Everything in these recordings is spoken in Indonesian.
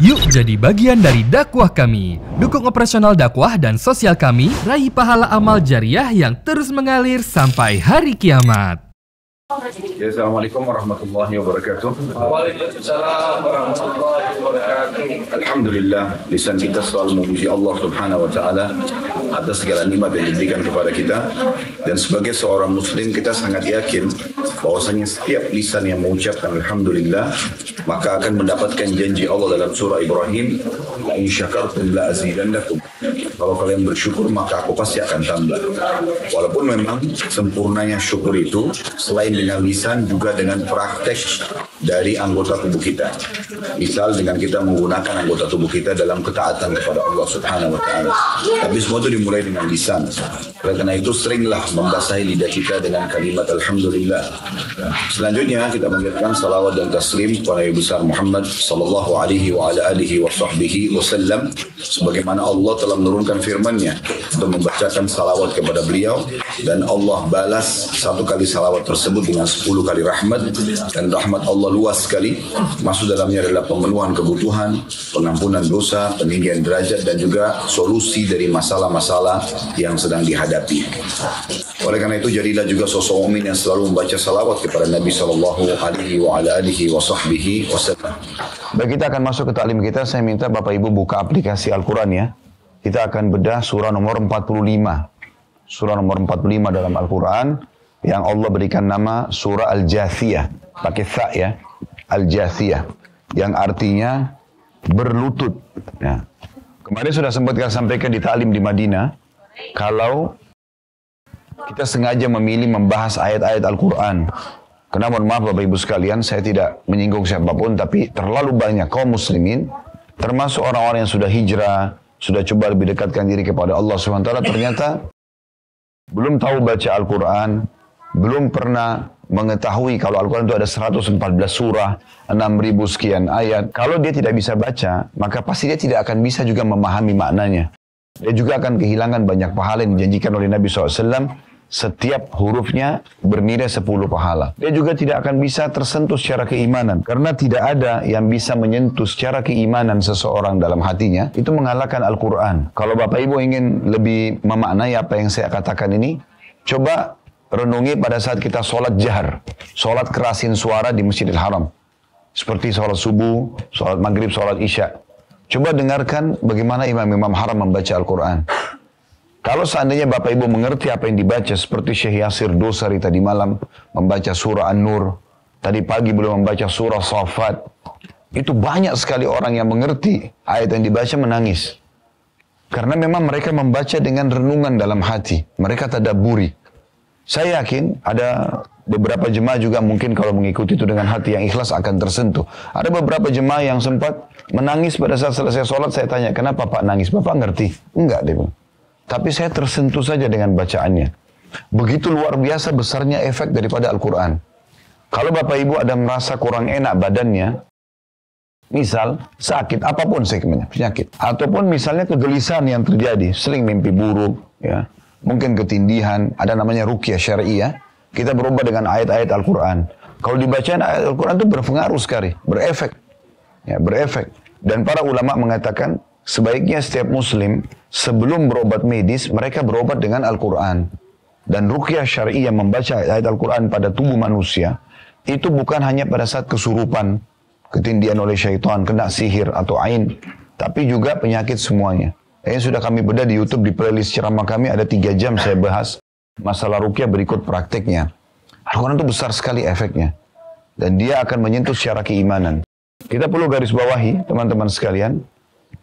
Yuk jadi bagian dari dakwah kami. Dukung operasional dakwah dan sosial kami, raih pahala amal jariah yang terus mengalir sampai hari kiamat. Ya, Assalamualaikum warahmatullahi wabarakatuh. Waalaikumsalam warahmatullahi wabarakatuh. Alhamdulillah, lisan kita selalu memuji Allah Subhanahu wa taala atas segala nikmat yang diberikan kepada kita dan sebagai seorang muslim kita sangat yakin bahwasanya setiap lisan yang mengucapkan alhamdulillah maka akan mendapatkan janji Allah dalam surah Ibrahim, "In syakartum la azidannakum." Kalau kalian bersyukur maka aku pasti akan tambah. Walaupun memang sempurnanya syukur itu selain dengan lisan juga dengan praktek dari anggota tubuh kita. Misal dengan kita menggunakan anggota tubuh kita dalam ketaatan kepada Allah Subhanahu wa taala. Tapi semua itu dimulai dengan lisan. Oleh karena itu seringlah membasahi lidah kita dengan kalimat alhamdulillah. Selanjutnya kita mengingatkan salawat dan taslim kepada Nabi besar Muhammad sallallahu alaihi wa ala alihi wa sahbihi wasallam sebagaimana Allah telah menurunkan firman-Nya untuk membacakan salawat kepada beliau dan Allah balas satu kali salawat tersebut dengan 10 kali rahmat dan rahmat Allah luas sekali masuk dalamnya adalah pemenuhan kebutuhan pengampunan dosa peninggian derajat dan juga solusi dari masalah-masalah yang sedang dihadapi oleh karena itu jadilah juga sosok umin yang selalu membaca salawat kepada Nabi Shallallahu Alaihi wa ala alihi wa sahbihi wasallam. Baik kita akan masuk ke taklim kita. Saya minta Bapak Ibu buka aplikasi Al-Quran ya. Kita akan bedah surah nomor 45. Surah nomor 45 dalam Al-Quran yang Allah berikan nama surah Al-Jathiyah. Pakai tha ya. Al-Jathiyah. Yang artinya berlutut. Ya. Kemarin sudah sempat kita sampaikan di talim di Madinah. Kalau kita sengaja memilih membahas ayat-ayat Al-Quran. Karena mohon maaf Bapak Ibu sekalian, saya tidak menyinggung siapapun, tapi terlalu banyak kaum muslimin, termasuk orang-orang yang sudah hijrah, sudah coba lebih dekatkan diri kepada Allah SWT, ternyata belum tahu baca Al-Quran, belum pernah mengetahui kalau Al-Quran itu ada 114 surah, 6000 sekian ayat. Kalau dia tidak bisa baca, maka pasti dia tidak akan bisa juga memahami maknanya. Dia juga akan kehilangan banyak pahala yang dijanjikan oleh Nabi SAW. Setiap hurufnya bernilai 10 pahala. Dia juga tidak akan bisa tersentuh secara keimanan. Karena tidak ada yang bisa menyentuh secara keimanan seseorang dalam hatinya. Itu mengalahkan Al-Quran. Kalau Bapak Ibu ingin lebih memaknai apa yang saya katakan ini, coba renungi pada saat kita sholat jahar, sholat kerasin suara di Masjidil Haram. Seperti sholat subuh, sholat maghrib, sholat isya. Coba dengarkan bagaimana imam-imam haram membaca Al-Quran. Kalau seandainya Bapak Ibu mengerti apa yang dibaca seperti Syekh Yasir Dosari tadi malam membaca surah An-Nur, tadi pagi belum membaca surah Safat, itu banyak sekali orang yang mengerti ayat yang dibaca menangis. Karena memang mereka membaca dengan renungan dalam hati. Mereka tadaburi. Saya yakin ada beberapa jemaah juga mungkin kalau mengikuti itu dengan hati yang ikhlas akan tersentuh. Ada beberapa jemaah yang sempat menangis pada saat selesai sholat. Saya tanya, kenapa Pak nangis? Bapak ngerti? Enggak, dia bilang. Tapi saya tersentuh saja dengan bacaannya. Begitu luar biasa besarnya efek daripada Al-Quran. Kalau Bapak Ibu ada merasa kurang enak badannya, misal sakit apapun segmennya penyakit ataupun misalnya kegelisahan yang terjadi sering mimpi buruk ya mungkin ketindihan, ada namanya rukyah syariah. Ya. Kita berubah dengan ayat-ayat Al-Quran. Kalau dibacaan ayat Al-Quran itu berpengaruh sekali, berefek. Ya, berefek. Dan para ulama mengatakan sebaiknya setiap muslim sebelum berobat medis mereka berobat dengan Al-Quran. Dan rukyah syariah membaca ayat Al-Quran pada tubuh manusia itu bukan hanya pada saat kesurupan, ketindihan oleh syaitan, kena sihir atau ain, tapi juga penyakit semuanya. Eh sudah kami bedah di YouTube di playlist ceramah kami ada tiga jam saya bahas masalah rukyah berikut prakteknya. Al-Quran itu besar sekali efeknya dan dia akan menyentuh secara keimanan. Kita perlu garis bawahi teman-teman sekalian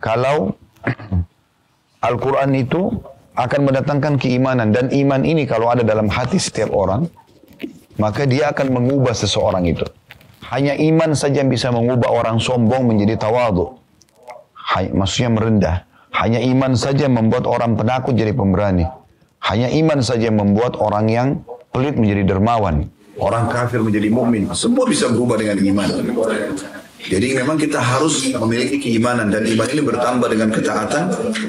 kalau Al-Quran itu akan mendatangkan keimanan dan iman ini kalau ada dalam hati setiap orang maka dia akan mengubah seseorang itu. Hanya iman saja yang bisa mengubah orang sombong menjadi tawadu. Hai, maksudnya merendah. Hanya iman saja membuat orang penakut jadi pemberani. Hanya iman saja membuat orang yang pelit menjadi dermawan. Orang kafir menjadi mukmin. Semua bisa berubah dengan iman. Jadi memang kita harus memiliki keimanan dan iman ini bertambah dengan ketaatan,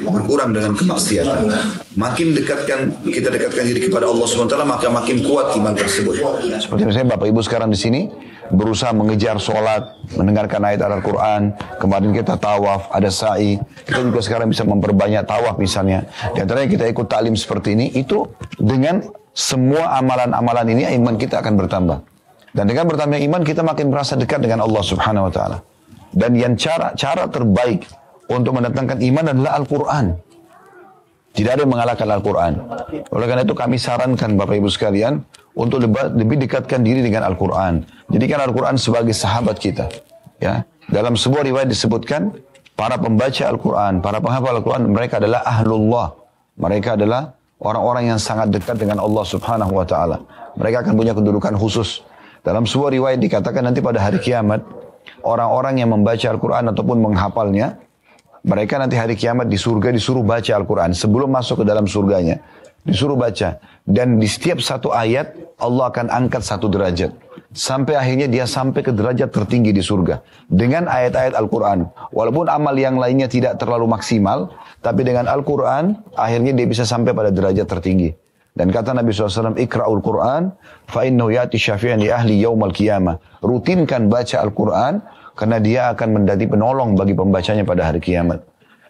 berkurang dengan kemaksiatan. Makin dekatkan kita dekatkan diri kepada Allah SWT maka makin kuat iman tersebut. Seperti misalnya Bapak Ibu sekarang di sini berusaha mengejar sholat, mendengarkan ayat Al-Quran, kemarin kita tawaf, ada sa'i, kita juga sekarang bisa memperbanyak tawaf misalnya. Di antaranya kita ikut taklim seperti ini, itu dengan semua amalan-amalan ini iman kita akan bertambah. Dan dengan bertambah iman kita makin merasa dekat dengan Allah Subhanahu wa taala. Dan yang cara cara terbaik untuk mendatangkan iman adalah Al-Qur'an. Tidak ada yang mengalahkan Al-Qur'an. Oleh karena itu kami sarankan Bapak Ibu sekalian untuk lebih dekatkan diri dengan Al-Qur'an. Jadikan Al-Qur'an sebagai sahabat kita. Ya. Dalam sebuah riwayat disebutkan para pembaca Al-Qur'an, para penghafal Al-Qur'an mereka adalah ahlullah. Mereka adalah orang-orang yang sangat dekat dengan Allah Subhanahu wa taala. Mereka akan punya kedudukan khusus dalam sebuah riwayat dikatakan nanti pada hari kiamat, orang-orang yang membaca Al-Quran ataupun menghafalnya, mereka nanti hari kiamat di surga disuruh baca Al-Quran sebelum masuk ke dalam surganya. Disuruh baca. Dan di setiap satu ayat Allah akan angkat satu derajat. Sampai akhirnya dia sampai ke derajat tertinggi di surga. Dengan ayat-ayat Al-Quran. Walaupun amal yang lainnya tidak terlalu maksimal. Tapi dengan Al-Quran akhirnya dia bisa sampai pada derajat tertinggi. Dan kata Nabi SAW, Ikra'ul Quran, fa'innahu yati syafi'an li ahli yaumal qiyamah. Rutinkan baca Al-Quran, karena dia akan menjadi penolong bagi pembacanya pada hari kiamat.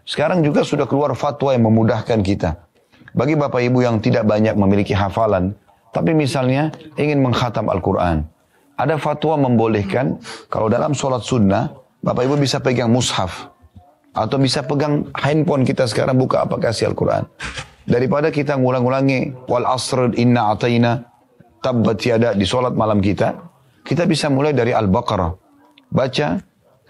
Sekarang juga sudah keluar fatwa yang memudahkan kita. Bagi Bapak Ibu yang tidak banyak memiliki hafalan, tapi misalnya ingin menghatam Al-Quran. Ada fatwa membolehkan, kalau dalam sholat sunnah, Bapak Ibu bisa pegang mushaf. Atau bisa pegang handphone kita sekarang buka si Al-Quran. Daripada kita ngulang ngulangi wal asr inna ataina tabbat yada di solat malam kita, kita bisa mulai dari Al-Baqarah. Baca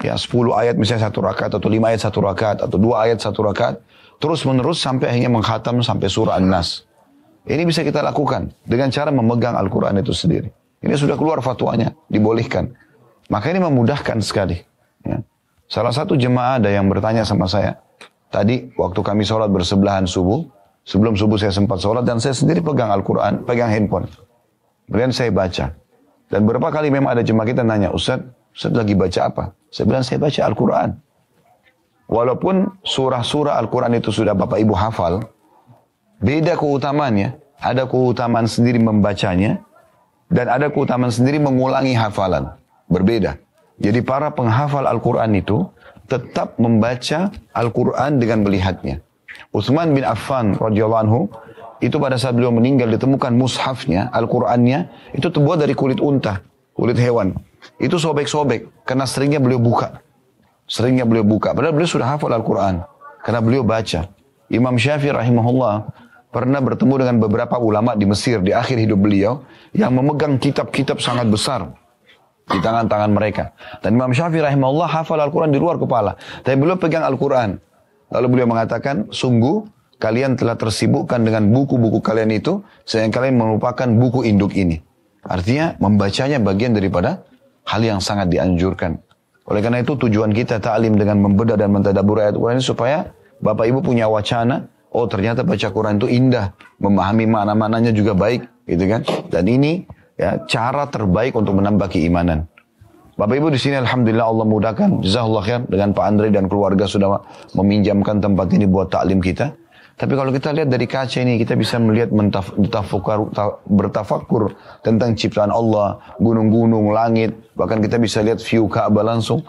ya 10 ayat misalnya satu rakaat atau 5 ayat satu rakaat atau dua ayat satu rakaat terus menerus sampai akhirnya menghatam sampai surah An-Nas. Ini bisa kita lakukan dengan cara memegang Al-Quran itu sendiri. Ini sudah keluar fatwanya, dibolehkan. Maka ini memudahkan sekali. Ya. Salah satu jemaah ada yang bertanya sama saya. Tadi waktu kami sholat bersebelahan subuh, Sebelum subuh saya sempat sholat dan saya sendiri pegang Al-Quran, pegang handphone. Kemudian saya baca. Dan berapa kali memang ada jemaah kita nanya, Ustaz, Ustaz lagi baca apa? Saya bilang, saya baca Al-Quran. Walaupun surah-surah Al-Quran itu sudah Bapak Ibu hafal, beda keutamanya. Ada keutamaan sendiri membacanya, dan ada keutamaan sendiri mengulangi hafalan. Berbeda. Jadi para penghafal Al-Quran itu tetap membaca Al-Quran dengan melihatnya. Utsman bin Affan radhiyallahu anhu itu pada saat beliau meninggal ditemukan mushafnya, Al-Qur'annya itu terbuat dari kulit unta, kulit hewan. Itu sobek-sobek karena seringnya beliau buka. Seringnya beliau buka. Padahal beliau sudah hafal Al-Qur'an karena beliau baca. Imam Syafi'i rahimahullah pernah bertemu dengan beberapa ulama di Mesir di akhir hidup beliau yang memegang kitab-kitab sangat besar di tangan-tangan mereka. Dan Imam Syafi'i rahimahullah hafal Al-Quran di luar kepala. Tapi beliau pegang Al-Quran. Lalu beliau mengatakan, sungguh kalian telah tersibukkan dengan buku-buku kalian itu, sehingga kalian melupakan buku induk ini. Artinya membacanya bagian daripada hal yang sangat dianjurkan. Oleh karena itu tujuan kita ta'lim dengan membeda dan mentadabur ayat Quran supaya Bapak Ibu punya wacana, oh ternyata baca Quran itu indah, memahami mana-mananya juga baik, gitu kan. Dan ini ya cara terbaik untuk menambah keimanan. Bapak Ibu di sini alhamdulillah Allah mudahkan jazakallahu khair dengan Pak Andre dan keluarga sudah meminjamkan tempat ini buat taklim kita. Tapi kalau kita lihat dari kaca ini kita bisa melihat bertafakur, bertafakur tentang ciptaan Allah, gunung-gunung, langit, bahkan kita bisa lihat view Ka'bah langsung.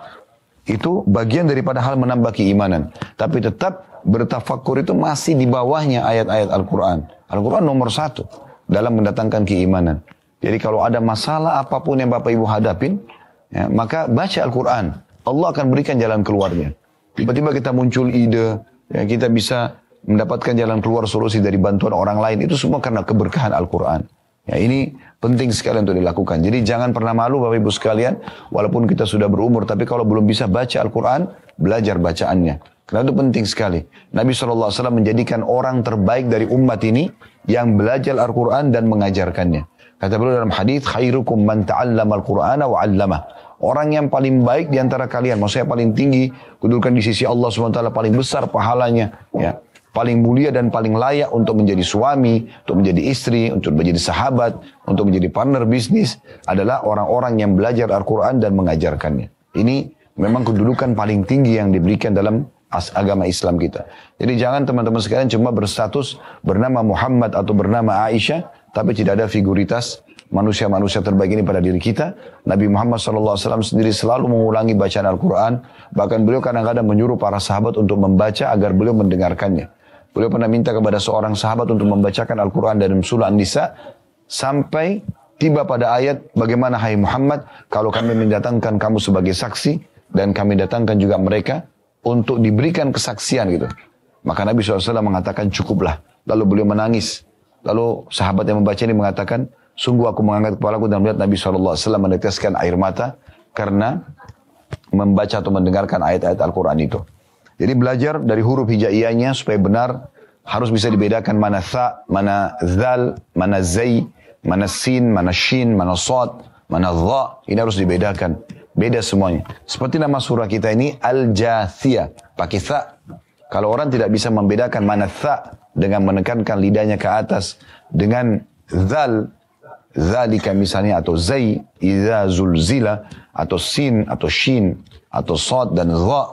Itu bagian daripada hal menambah keimanan. Tapi tetap bertafakur itu masih di bawahnya ayat-ayat Al-Quran. Al-Quran nomor satu dalam mendatangkan keimanan. Jadi kalau ada masalah apapun yang Bapak Ibu hadapin, Ya, maka baca Al-Quran. Allah akan berikan jalan keluarnya. Tiba-tiba kita muncul ide, ya, kita bisa mendapatkan jalan keluar solusi dari bantuan orang lain. Itu semua karena keberkahan Al-Quran. Ya, ini penting sekali untuk dilakukan. Jadi jangan pernah malu Bapak Ibu sekalian, walaupun kita sudah berumur, tapi kalau belum bisa baca Al-Quran, belajar bacaannya. Karena itu penting sekali. Nabi SAW menjadikan orang terbaik dari umat ini yang belajar Al-Quran dan mengajarkannya. Kata beliau dalam hadis khairukum man ta'allama al-Qur'ana wa 'allamah orang yang paling baik di antara kalian, maksudnya paling tinggi kedudukan di sisi Allah SWT paling besar pahalanya, ya. Paling mulia dan paling layak untuk menjadi suami, untuk menjadi istri, untuk menjadi sahabat, untuk menjadi partner bisnis adalah orang-orang yang belajar Al-Quran dan mengajarkannya. Ini memang kedudukan paling tinggi yang diberikan dalam agama Islam kita. Jadi jangan teman-teman sekalian cuma berstatus bernama Muhammad atau bernama Aisyah, tapi tidak ada figuritas manusia-manusia terbaik ini pada diri kita. Nabi Muhammad SAW sendiri selalu mengulangi bacaan Al-Quran. Bahkan beliau kadang-kadang menyuruh para sahabat untuk membaca agar beliau mendengarkannya. Beliau pernah minta kepada seorang sahabat untuk membacakan Al-Quran dari Surah An-Nisa sampai tiba pada ayat bagaimana hai Muhammad kalau kami mendatangkan kamu sebagai saksi dan kami datangkan juga mereka untuk diberikan kesaksian gitu. Maka Nabi SAW mengatakan cukuplah. Lalu beliau menangis. Lalu sahabat yang membaca ini mengatakan, Sungguh aku mengangkat kepalaku dan melihat Nabi SAW meneteskan air mata karena membaca atau mendengarkan ayat-ayat Al-Quran itu. Jadi belajar dari huruf hijaiyahnya supaya benar harus bisa dibedakan mana tha, mana zal, mana zai, mana sin, mana shin, mana sod, mana dha. Ini harus dibedakan. Beda semuanya. Seperti nama surah kita ini Al-Jathiyah. Pakai tha. Kalau orang tidak bisa membedakan mana tha dengan menekankan lidahnya ke atas. Dengan zal Zalika misalnya atau zai, idza zulzila atau sin atau shin atau sod dan dha.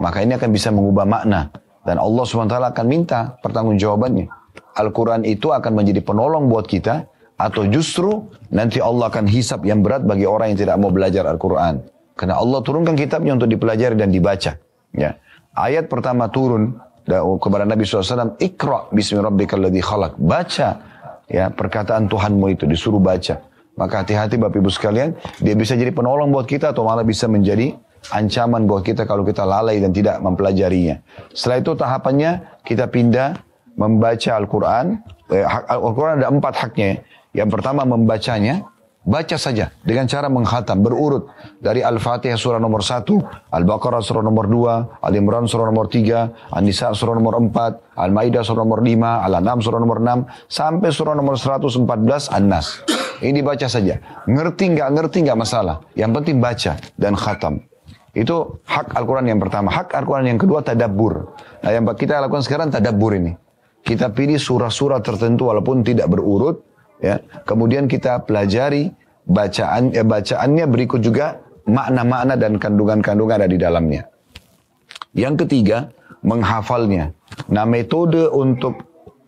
Maka ini akan bisa mengubah makna dan Allah SWT akan minta pertanggungjawabannya. Al-Quran itu akan menjadi penolong buat kita atau justru nanti Allah akan hisap yang berat bagi orang yang tidak mau belajar Al-Quran. Karena Allah turunkan kitabnya untuk dipelajari dan dibaca. Ya. Ayat pertama turun kepada Nabi SAW, Ikra bismi rabbika khalaq. Baca ya perkataan Tuhanmu itu disuruh baca. Maka hati-hati Bapak Ibu sekalian, dia bisa jadi penolong buat kita atau malah bisa menjadi ancaman buat kita kalau kita lalai dan tidak mempelajarinya. Setelah itu tahapannya kita pindah membaca Al-Quran. Eh, Al-Quran ada empat haknya. Ya. Yang pertama membacanya, Baca saja dengan cara menghatam berurut dari Al-Fatihah surah nomor 1, Al-Baqarah surah nomor 2, Al-Imran surah nomor 3, An-Nisa surah nomor 4, Al-Maidah surah nomor 5, Al-An'am surah nomor 6 sampai surah nomor 114 An-Nas. Ini baca saja. Ngerti nggak ngerti nggak masalah. Yang penting baca dan khatam. Itu hak Al-Quran yang pertama. Hak Al-Quran yang kedua tadabur. Nah yang kita lakukan sekarang tadabur ini. Kita pilih surah-surah tertentu walaupun tidak berurut ya. Kemudian kita pelajari bacaan ya bacaannya berikut juga makna-makna dan kandungan-kandungan ada di dalamnya. Yang ketiga, menghafalnya. Nah, metode untuk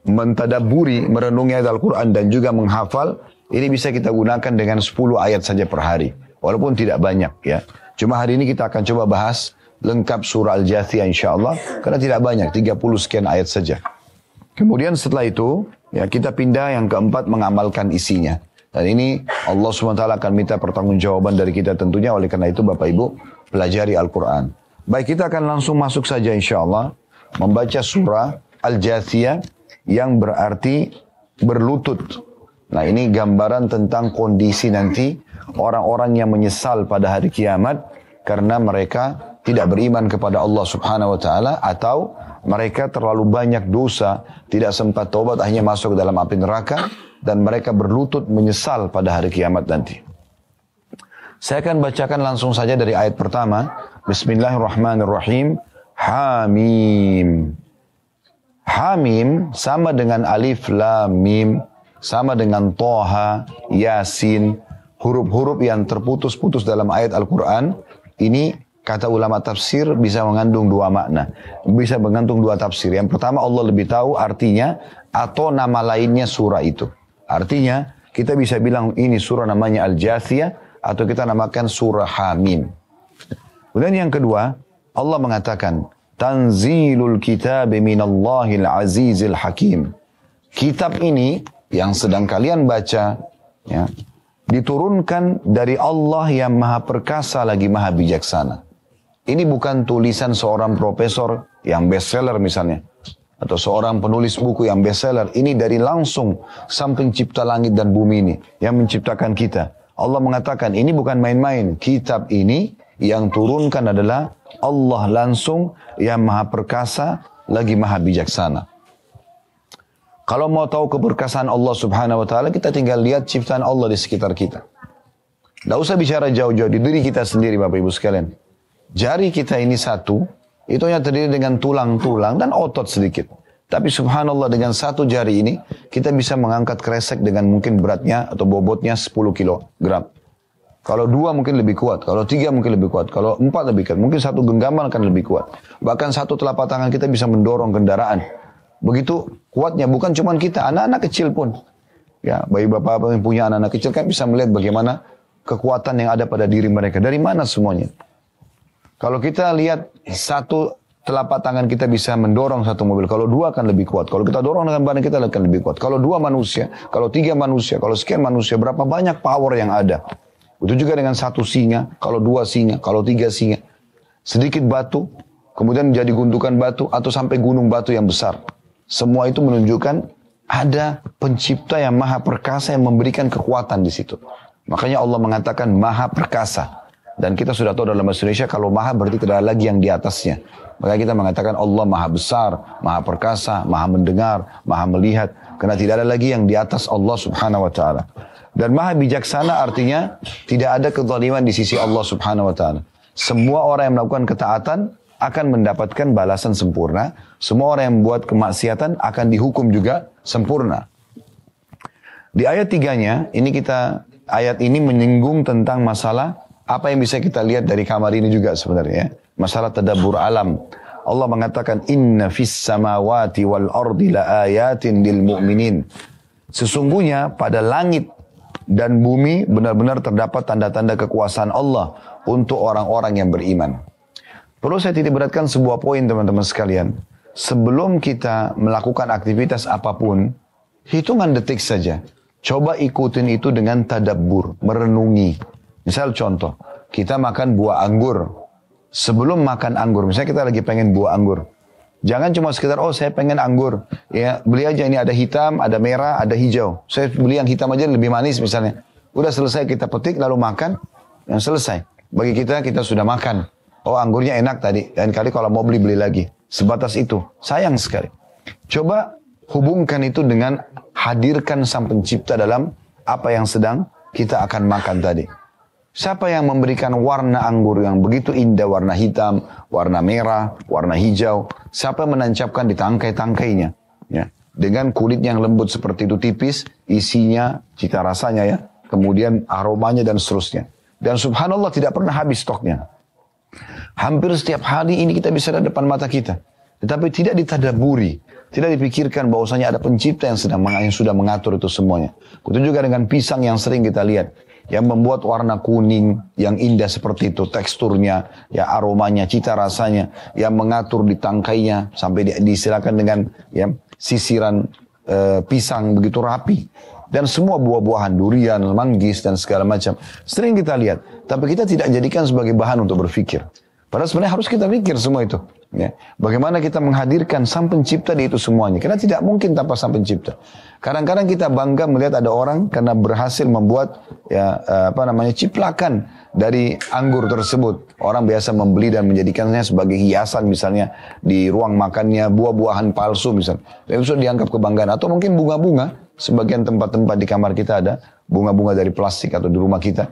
mentadaburi, merenungi ayat Al-Quran dan juga menghafal, ini bisa kita gunakan dengan 10 ayat saja per hari. Walaupun tidak banyak ya. Cuma hari ini kita akan coba bahas lengkap surah Al-Jathiyah insya Allah. Karena tidak banyak, 30 sekian ayat saja. Kemudian setelah itu, ya kita pindah yang keempat mengamalkan isinya. Dan ini Allah SWT akan minta pertanggungjawaban dari kita tentunya. Oleh karena itu Bapak Ibu, pelajari Al-Quran. Baik, kita akan langsung masuk saja insya Allah. Membaca surah Al-Jathiyah yang berarti berlutut. Nah ini gambaran tentang kondisi nanti orang-orang yang menyesal pada hari kiamat karena mereka tidak beriman kepada Allah Subhanahu wa taala atau mereka terlalu banyak dosa, tidak sempat taubat hanya masuk dalam api neraka dan mereka berlutut menyesal pada hari kiamat nanti. Saya akan bacakan langsung saja dari ayat pertama. Bismillahirrahmanirrahim. Hamim. Hamim sama dengan alif lam mim, sama dengan toha, yasin, huruf-huruf yang terputus-putus dalam ayat Al-Quran. Ini kata ulama tafsir bisa mengandung dua makna. Bisa mengandung dua tafsir. Yang pertama Allah lebih tahu artinya atau nama lainnya surah itu. Artinya kita bisa bilang ini surah namanya Al-Jathiyah atau kita namakan surah Hamim. Kemudian yang kedua Allah mengatakan Tanzilul kitab minallahil azizil hakim. Kitab ini yang sedang kalian baca ya, diturunkan dari Allah yang maha perkasa lagi maha bijaksana. Ini bukan tulisan seorang profesor yang bestseller misalnya. Atau seorang penulis buku yang bestseller. Ini dari langsung sang pencipta langit dan bumi ini. Yang menciptakan kita. Allah mengatakan ini bukan main-main. Kitab ini yang turunkan adalah Allah langsung yang maha perkasa lagi maha bijaksana. Kalau mau tahu keberkasan Allah subhanahu wa ta'ala, kita tinggal lihat ciptaan Allah di sekitar kita. Tidak usah bicara jauh-jauh di diri kita sendiri Bapak Ibu sekalian. Jari kita ini satu, itu hanya terdiri dengan tulang-tulang dan otot sedikit. Tapi subhanallah dengan satu jari ini, kita bisa mengangkat kresek dengan mungkin beratnya atau bobotnya 10 kg. Kalau dua mungkin lebih kuat, kalau tiga mungkin lebih kuat, kalau empat lebih kuat, mungkin satu genggaman akan lebih kuat. Bahkan satu telapak tangan kita bisa mendorong kendaraan. Begitu kuatnya, bukan cuma kita, anak-anak kecil pun. Ya, bayi bapak-bapak yang punya anak-anak kecil kan bisa melihat bagaimana kekuatan yang ada pada diri mereka. Dari mana semuanya? Kalau kita lihat satu telapak tangan kita bisa mendorong satu mobil. Kalau dua akan lebih kuat. Kalau kita dorong dengan badan kita akan lebih kuat. Kalau dua manusia, kalau tiga manusia, kalau sekian manusia, berapa banyak power yang ada. Itu juga dengan satu singa, kalau dua singa, kalau tiga singa. Sedikit batu, kemudian menjadi gundukan batu atau sampai gunung batu yang besar. Semua itu menunjukkan ada pencipta yang maha perkasa yang memberikan kekuatan di situ. Makanya Allah mengatakan maha perkasa. Dan kita sudah tahu dalam bahasa Indonesia kalau maha berarti tidak ada lagi yang di atasnya. Maka kita mengatakan Allah maha besar, maha perkasa, maha mendengar, maha melihat. Karena tidak ada lagi yang di atas Allah subhanahu wa ta'ala. Dan maha bijaksana artinya tidak ada kezaliman di sisi Allah subhanahu wa ta'ala. Semua orang yang melakukan ketaatan akan mendapatkan balasan sempurna. Semua orang yang membuat kemaksiatan akan dihukum juga sempurna. Di ayat tiganya, ini kita ayat ini menyinggung tentang masalah apa yang bisa kita lihat dari kamar ini juga sebenarnya? Ya? Masalah tadabbur alam. Allah mengatakan inna fis samawati wal ardi la ayatin lil mu'minin. Sesungguhnya pada langit dan bumi benar-benar terdapat tanda-tanda kekuasaan Allah untuk orang-orang yang beriman. Perlu saya titik beratkan sebuah poin teman-teman sekalian. Sebelum kita melakukan aktivitas apapun, hitungan detik saja. Coba ikutin itu dengan tadabbur, merenungi. Misal contoh, kita makan buah anggur. Sebelum makan anggur, misalnya kita lagi pengen buah anggur. Jangan cuma sekitar oh saya pengen anggur. Ya, beli aja ini ada hitam, ada merah, ada hijau. Saya beli yang hitam aja lebih manis misalnya. Udah selesai kita petik, lalu makan, yang selesai. Bagi kita, kita sudah makan. Oh anggurnya enak tadi, lain kali kalau mau beli-beli lagi. Sebatas itu, sayang sekali. Coba hubungkan itu dengan hadirkan sang pencipta dalam apa yang sedang kita akan makan tadi. Siapa yang memberikan warna anggur yang begitu indah, warna hitam, warna merah, warna hijau? Siapa yang menancapkan di tangkai-tangkainya? Ya. Dengan kulit yang lembut seperti itu tipis, isinya, cita rasanya ya, kemudian aromanya dan seterusnya. Dan subhanallah tidak pernah habis stoknya. Hampir setiap hari ini kita bisa ada depan mata kita. Tetapi tidak ditadaburi, tidak dipikirkan bahwasanya ada pencipta yang sedang yang sudah mengatur itu semuanya. itu juga dengan pisang yang sering kita lihat yang membuat warna kuning yang indah seperti itu teksturnya ya aromanya cita rasanya yang mengatur di tangkainya sampai di, disilakan dengan ya sisiran e, pisang begitu rapi dan semua buah-buahan durian manggis dan segala macam sering kita lihat tapi kita tidak jadikan sebagai bahan untuk berpikir Padahal sebenarnya harus kita pikir semua itu. Ya. Bagaimana kita menghadirkan sang pencipta di itu semuanya. Karena tidak mungkin tanpa sang pencipta. Kadang-kadang kita bangga melihat ada orang karena berhasil membuat ya, eh, apa namanya ciplakan dari anggur tersebut. Orang biasa membeli dan menjadikannya sebagai hiasan misalnya di ruang makannya buah-buahan palsu misalnya. Dan itu sudah dianggap kebanggaan. Atau mungkin bunga-bunga. Sebagian tempat-tempat di kamar kita ada bunga-bunga dari plastik atau di rumah kita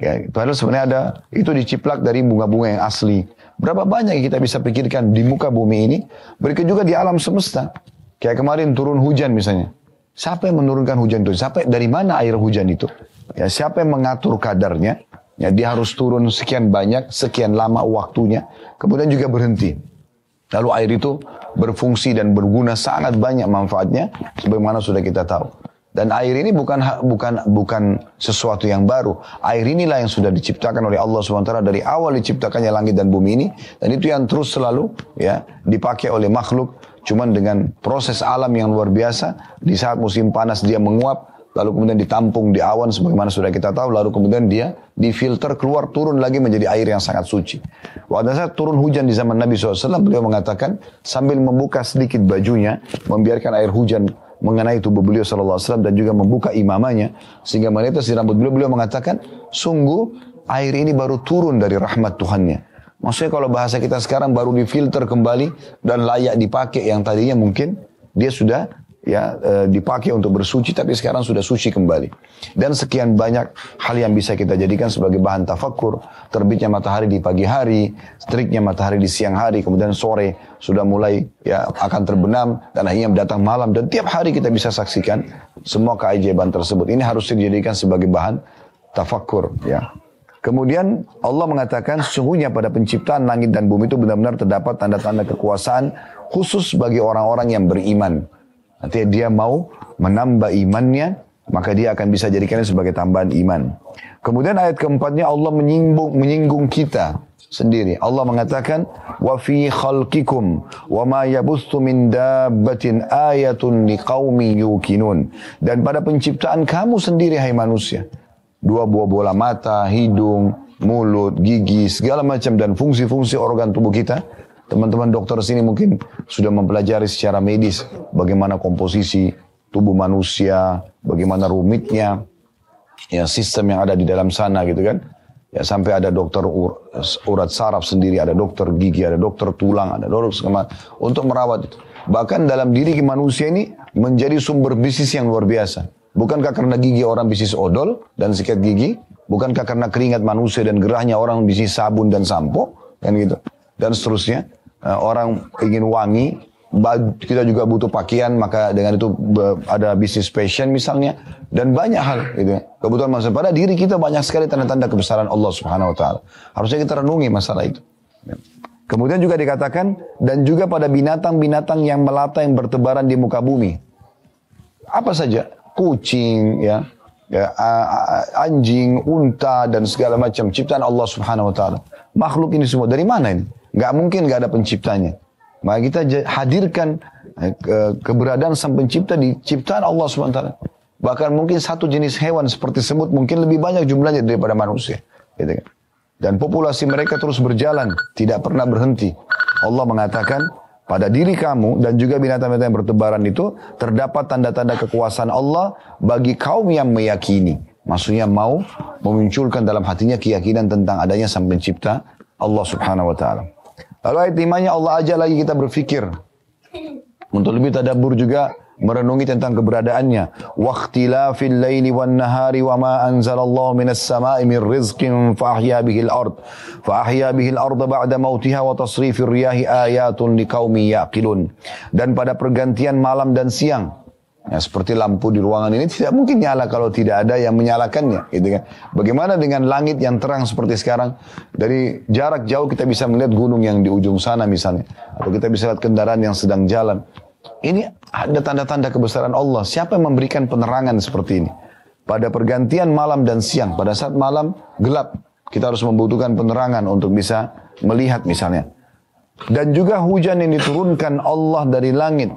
Ya, padahal sebenarnya ada itu diciplak dari bunga-bunga yang asli. Berapa banyak yang kita bisa pikirkan di muka bumi ini, berikut juga di alam semesta. Kayak kemarin turun hujan misalnya. Siapa yang menurunkan hujan itu? Siapa dari mana air hujan itu? Ya, siapa yang mengatur kadarnya? Ya, dia harus turun sekian banyak, sekian lama waktunya, kemudian juga berhenti. Lalu air itu berfungsi dan berguna sangat banyak manfaatnya sebagaimana sudah kita tahu. Dan air ini bukan bukan bukan sesuatu yang baru. Air inilah yang sudah diciptakan oleh Allah SWT dari awal diciptakannya langit dan bumi ini. Dan itu yang terus selalu ya dipakai oleh makhluk. Cuman dengan proses alam yang luar biasa. Di saat musim panas dia menguap. Lalu kemudian ditampung di awan sebagaimana sudah kita tahu. Lalu kemudian dia difilter keluar turun lagi menjadi air yang sangat suci. Waktu saat turun hujan di zaman Nabi SAW beliau mengatakan sambil membuka sedikit bajunya. Membiarkan air hujan mengenai tubuh beliau sallallahu alaihi wasallam dan juga membuka imamanya sehingga menetes di rambut beliau beliau mengatakan sungguh air ini baru turun dari rahmat Tuhannya maksudnya kalau bahasa kita sekarang baru difilter kembali dan layak dipakai yang tadinya mungkin dia sudah ya eh, dipakai untuk bersuci tapi sekarang sudah suci kembali. Dan sekian banyak hal yang bisa kita jadikan sebagai bahan tafakur, terbitnya matahari di pagi hari, teriknya matahari di siang hari, kemudian sore sudah mulai ya akan terbenam dan akhirnya datang malam dan tiap hari kita bisa saksikan semua keajaiban tersebut. Ini harus dijadikan sebagai bahan tafakur ya. Kemudian Allah mengatakan sesungguhnya pada penciptaan langit dan bumi itu benar-benar terdapat tanda-tanda kekuasaan khusus bagi orang-orang yang beriman. Artinya dia mau menambah imannya, maka dia akan bisa jadikannya sebagai tambahan iman. Kemudian ayat keempatnya Allah menyinggung menyinggung kita sendiri. Allah mengatakan wa fi khalqikum wa ma yabuthu min dabbatin ayatun liqaumi yuqinun. Dan pada penciptaan kamu sendiri hai manusia. Dua buah bola mata, hidung, mulut, gigi, segala macam dan fungsi-fungsi organ tubuh kita Teman-teman dokter sini mungkin sudah mempelajari secara medis bagaimana komposisi tubuh manusia, bagaimana rumitnya, ya sistem yang ada di dalam sana gitu kan. Ya sampai ada dokter urat saraf sendiri, ada dokter gigi, ada dokter tulang, ada dokter segala untuk merawat itu. Bahkan dalam diri manusia ini menjadi sumber bisnis yang luar biasa. Bukankah karena gigi orang bisnis odol dan sikat gigi? Bukankah karena keringat manusia dan gerahnya orang bisnis sabun dan sampo? Kan gitu. Dan seterusnya. Eh, orang ingin wangi, kita juga butuh pakaian, maka dengan itu ada bisnis fashion misalnya dan banyak hal gitu. Kebutuhan manusia pada diri kita banyak sekali tanda-tanda kebesaran Allah Subhanahu wa taala. Harusnya kita renungi masalah itu. Kemudian juga dikatakan dan juga pada binatang-binatang yang melata yang bertebaran di muka bumi. Apa saja? Kucing ya, ya anjing, unta dan segala macam ciptaan Allah Subhanahu wa taala. Makhluk ini semua dari mana ini? Gak mungkin gak ada penciptanya. Maka kita hadirkan eh, keberadaan sang pencipta di ciptaan Allah SWT. Bahkan mungkin satu jenis hewan seperti semut mungkin lebih banyak jumlahnya daripada manusia. Gitu kan. Dan populasi mereka terus berjalan, tidak pernah berhenti. Allah mengatakan, pada diri kamu dan juga binatang-binatang yang bertebaran itu terdapat tanda-tanda kekuasaan Allah bagi kaum yang meyakini. Maksudnya mau memunculkan dalam hatinya keyakinan tentang adanya sang pencipta Allah subhanahu wa ta'ala. Lalu ayat limanya Allah aja lagi kita berfikir. Untuk lebih tadabur juga merenungi tentang keberadaannya. Waqtilafil laili wan nahari wa ma anzalallahu minas sama'i min rizqin fa ahya bihi al-ard fa ahya bihi al-ard ba'da mautiha wa tasrifir riyahi ayatun liqaumin yaqilun. Dan pada pergantian malam dan siang Ya, seperti lampu di ruangan ini tidak mungkin nyala kalau tidak ada yang menyalakannya, gitu kan. Bagaimana dengan langit yang terang seperti sekarang? Dari jarak jauh kita bisa melihat gunung yang di ujung sana misalnya, atau kita bisa lihat kendaraan yang sedang jalan. Ini ada tanda-tanda kebesaran Allah. Siapa yang memberikan penerangan seperti ini? Pada pergantian malam dan siang, pada saat malam gelap, kita harus membutuhkan penerangan untuk bisa melihat misalnya. Dan juga hujan yang diturunkan Allah dari langit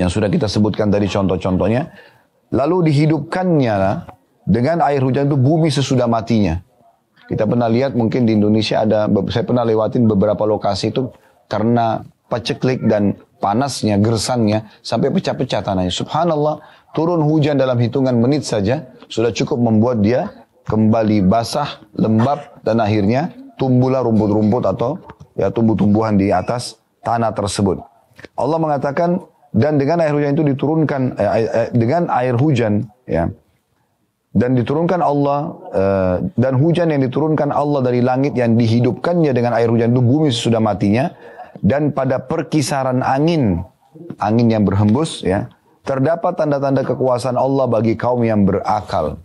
yang sudah kita sebutkan dari contoh-contohnya. Lalu dihidupkannya dengan air hujan itu bumi sesudah matinya. Kita pernah lihat mungkin di Indonesia ada, saya pernah lewatin beberapa lokasi itu karena paceklik dan panasnya, gersangnya sampai pecah-pecah tanahnya. Subhanallah, turun hujan dalam hitungan menit saja, sudah cukup membuat dia kembali basah, lembab, dan akhirnya tumbuhlah rumput-rumput atau ya tumbuh-tumbuhan di atas tanah tersebut. Allah mengatakan, dan dengan air hujan itu diturunkan eh, eh, dengan air hujan ya dan diturunkan Allah eh, dan hujan yang diturunkan Allah dari langit yang dihidupkannya dengan air hujan itu bumi sudah matinya dan pada perkisaran angin angin yang berhembus ya terdapat tanda-tanda kekuasaan Allah bagi kaum yang berakal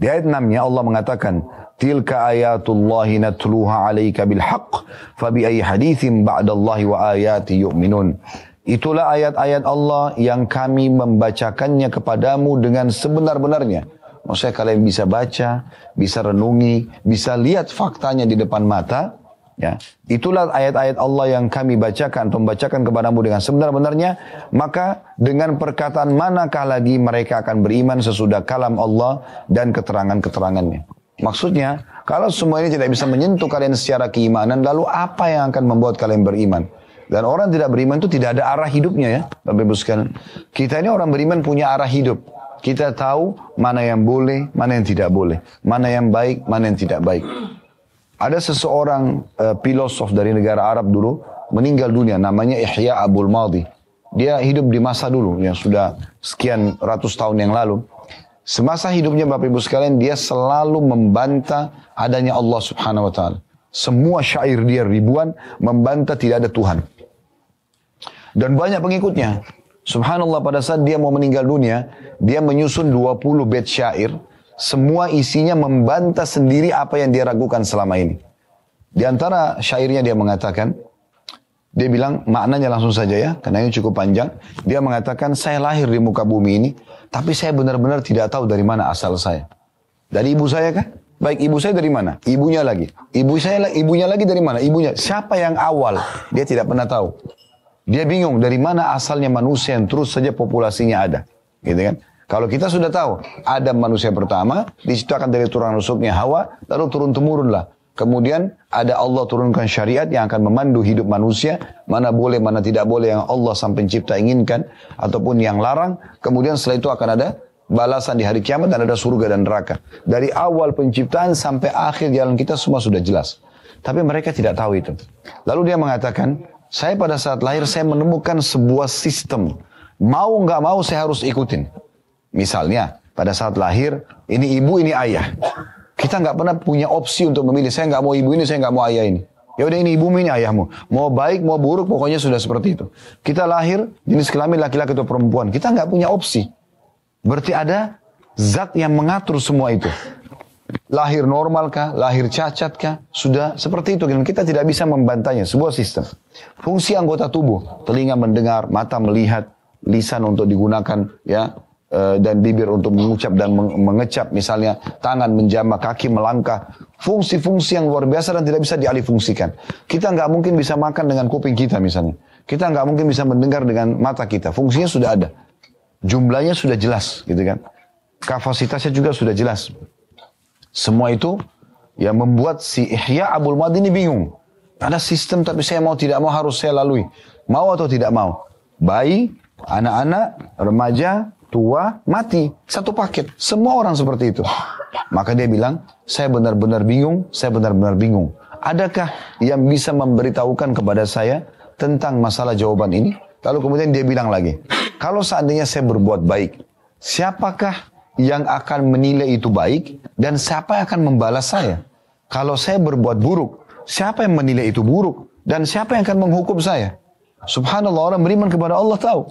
di ayat 6 Allah mengatakan Tilka ayatullahi natluha alaika bilhaq. Fabi ayi hadithin ba'dallahi wa ayati yu'minun. Itulah ayat-ayat Allah yang kami membacakannya kepadamu dengan sebenar-benarnya. Maksudnya kalian bisa baca, bisa renungi, bisa lihat faktanya di depan mata. Ya, itulah ayat-ayat Allah yang kami bacakan, pembacakan kepadamu dengan sebenar-benarnya. Maka dengan perkataan manakah lagi mereka akan beriman sesudah kalam Allah dan keterangan-keterangannya. Maksudnya, kalau semua ini tidak bisa menyentuh kalian secara keimanan, lalu apa yang akan membuat kalian beriman? Dan orang tidak beriman itu tidak ada arah hidupnya ya, Bapak Ibu sekalian. Kita ini orang beriman punya arah hidup. Kita tahu mana yang boleh, mana yang tidak boleh, mana yang baik, mana yang tidak baik. Ada seseorang uh, filosof dari negara Arab dulu meninggal dunia, namanya Ihya Abul Madi. Dia hidup di masa dulu yang sudah sekian ratus tahun yang lalu. Semasa hidupnya Bapak Ibu sekalian dia selalu membantah adanya Allah Subhanahu wa taala. Semua syair dia ribuan membantah tidak ada Tuhan. Dan banyak pengikutnya. Subhanallah pada saat dia mau meninggal dunia, dia menyusun 20 bait syair, semua isinya membantah sendiri apa yang dia ragukan selama ini. Di antara syairnya dia mengatakan, dia bilang maknanya langsung saja ya, karena ini cukup panjang. Dia mengatakan saya lahir di muka bumi ini, tapi saya benar-benar tidak tahu dari mana asal saya. Dari ibu saya kan? Baik ibu saya dari mana? Ibunya lagi. Ibu saya ibunya lagi dari mana? Ibunya. Siapa yang awal? Dia tidak pernah tahu. Dia bingung dari mana asalnya manusia yang terus saja populasinya ada. Gitu kan? Kalau kita sudah tahu ada manusia pertama, di situ akan dari turun rusuknya Hawa, lalu turun temurun Kemudian ada Allah turunkan syariat yang akan memandu hidup manusia. Mana boleh, mana tidak boleh yang Allah sang pencipta inginkan. Ataupun yang larang. Kemudian setelah itu akan ada balasan di hari kiamat dan ada surga dan neraka. Dari awal penciptaan sampai akhir jalan kita semua sudah jelas. Tapi mereka tidak tahu itu. Lalu dia mengatakan, saya pada saat lahir saya menemukan sebuah sistem. Mau nggak mau saya harus ikutin. Misalnya, pada saat lahir, ini ibu, ini ayah. Kita nggak pernah punya opsi untuk memilih. Saya nggak mau ibu ini, saya nggak mau ayah ini. Ya udah ini ibu ini ayahmu. Mau baik mau buruk pokoknya sudah seperti itu. Kita lahir jenis kelamin laki-laki atau perempuan. Kita nggak punya opsi. Berarti ada zat yang mengatur semua itu. Lahir normalkah, lahir cacatkah, sudah seperti itu. Dan kita tidak bisa membantahnya. Sebuah sistem. Fungsi anggota tubuh, telinga mendengar, mata melihat, lisan untuk digunakan ya Eh, dan bibir untuk mengucap dan mengecap misalnya tangan menjama kaki melangkah fungsi-fungsi yang luar biasa dan tidak bisa dialihfungsikan kita nggak mungkin bisa makan dengan kuping kita misalnya kita nggak mungkin bisa mendengar dengan mata kita fungsinya sudah ada jumlahnya sudah jelas gitu kan kapasitasnya juga sudah jelas semua itu yang membuat si Ihya Abul Madi ini bingung ada sistem tapi saya mau tidak mau harus saya lalui mau atau tidak mau bayi anak-anak remaja tua, mati. Satu paket. Semua orang seperti itu. Maka dia bilang, saya benar-benar bingung, saya benar-benar bingung. Adakah yang bisa memberitahukan kepada saya tentang masalah jawaban ini? Lalu kemudian dia bilang lagi, kalau seandainya saya berbuat baik, siapakah yang akan menilai itu baik dan siapa yang akan membalas saya? Kalau saya berbuat buruk, siapa yang menilai itu buruk dan siapa yang akan menghukum saya? Subhanallah orang beriman kepada Allah tahu.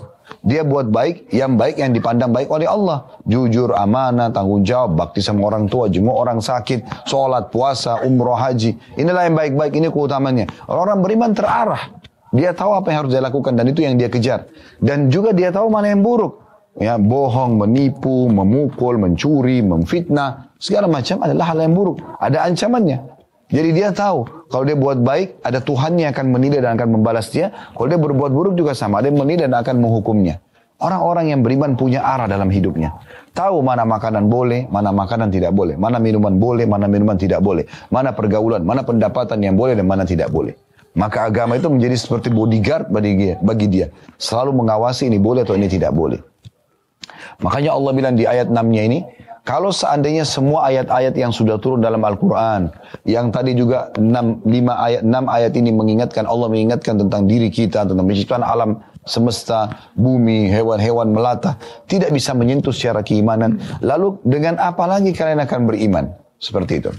Dia buat baik, yang baik yang dipandang baik oleh Allah. Jujur, amanah, tanggung jawab, bakti sama orang tua, jenguk orang sakit, sholat, puasa, umroh, haji. Inilah yang baik-baik, ini keutamannya. Orang, orang beriman terarah. Dia tahu apa yang harus dia lakukan dan itu yang dia kejar. Dan juga dia tahu mana yang buruk. Ya, bohong, menipu, memukul, mencuri, memfitnah. Segala macam adalah hal yang buruk. Ada ancamannya. Jadi dia tahu kalau dia buat baik ada Tuhan yang akan menilai dan akan membalas dia. Kalau dia berbuat buruk juga sama ada yang menilai dan akan menghukumnya. Orang-orang yang beriman punya arah dalam hidupnya. Tahu mana makanan boleh, mana makanan tidak boleh. Mana minuman boleh, mana minuman tidak boleh. Mana pergaulan, mana pendapatan yang boleh dan mana tidak boleh. Maka agama itu menjadi seperti bodyguard bagi dia. Bagi dia. Selalu mengawasi ini boleh atau ini tidak boleh. Makanya Allah bilang di ayat 6-nya ini, kalau seandainya semua ayat-ayat yang sudah turun dalam Al-Quran, yang tadi juga 6, 5 ayat, 6 ayat ini mengingatkan, Allah mengingatkan tentang diri kita, tentang penciptaan alam semesta, bumi, hewan-hewan melata, tidak bisa menyentuh secara keimanan. Lalu dengan apa lagi kalian akan beriman? Seperti itu.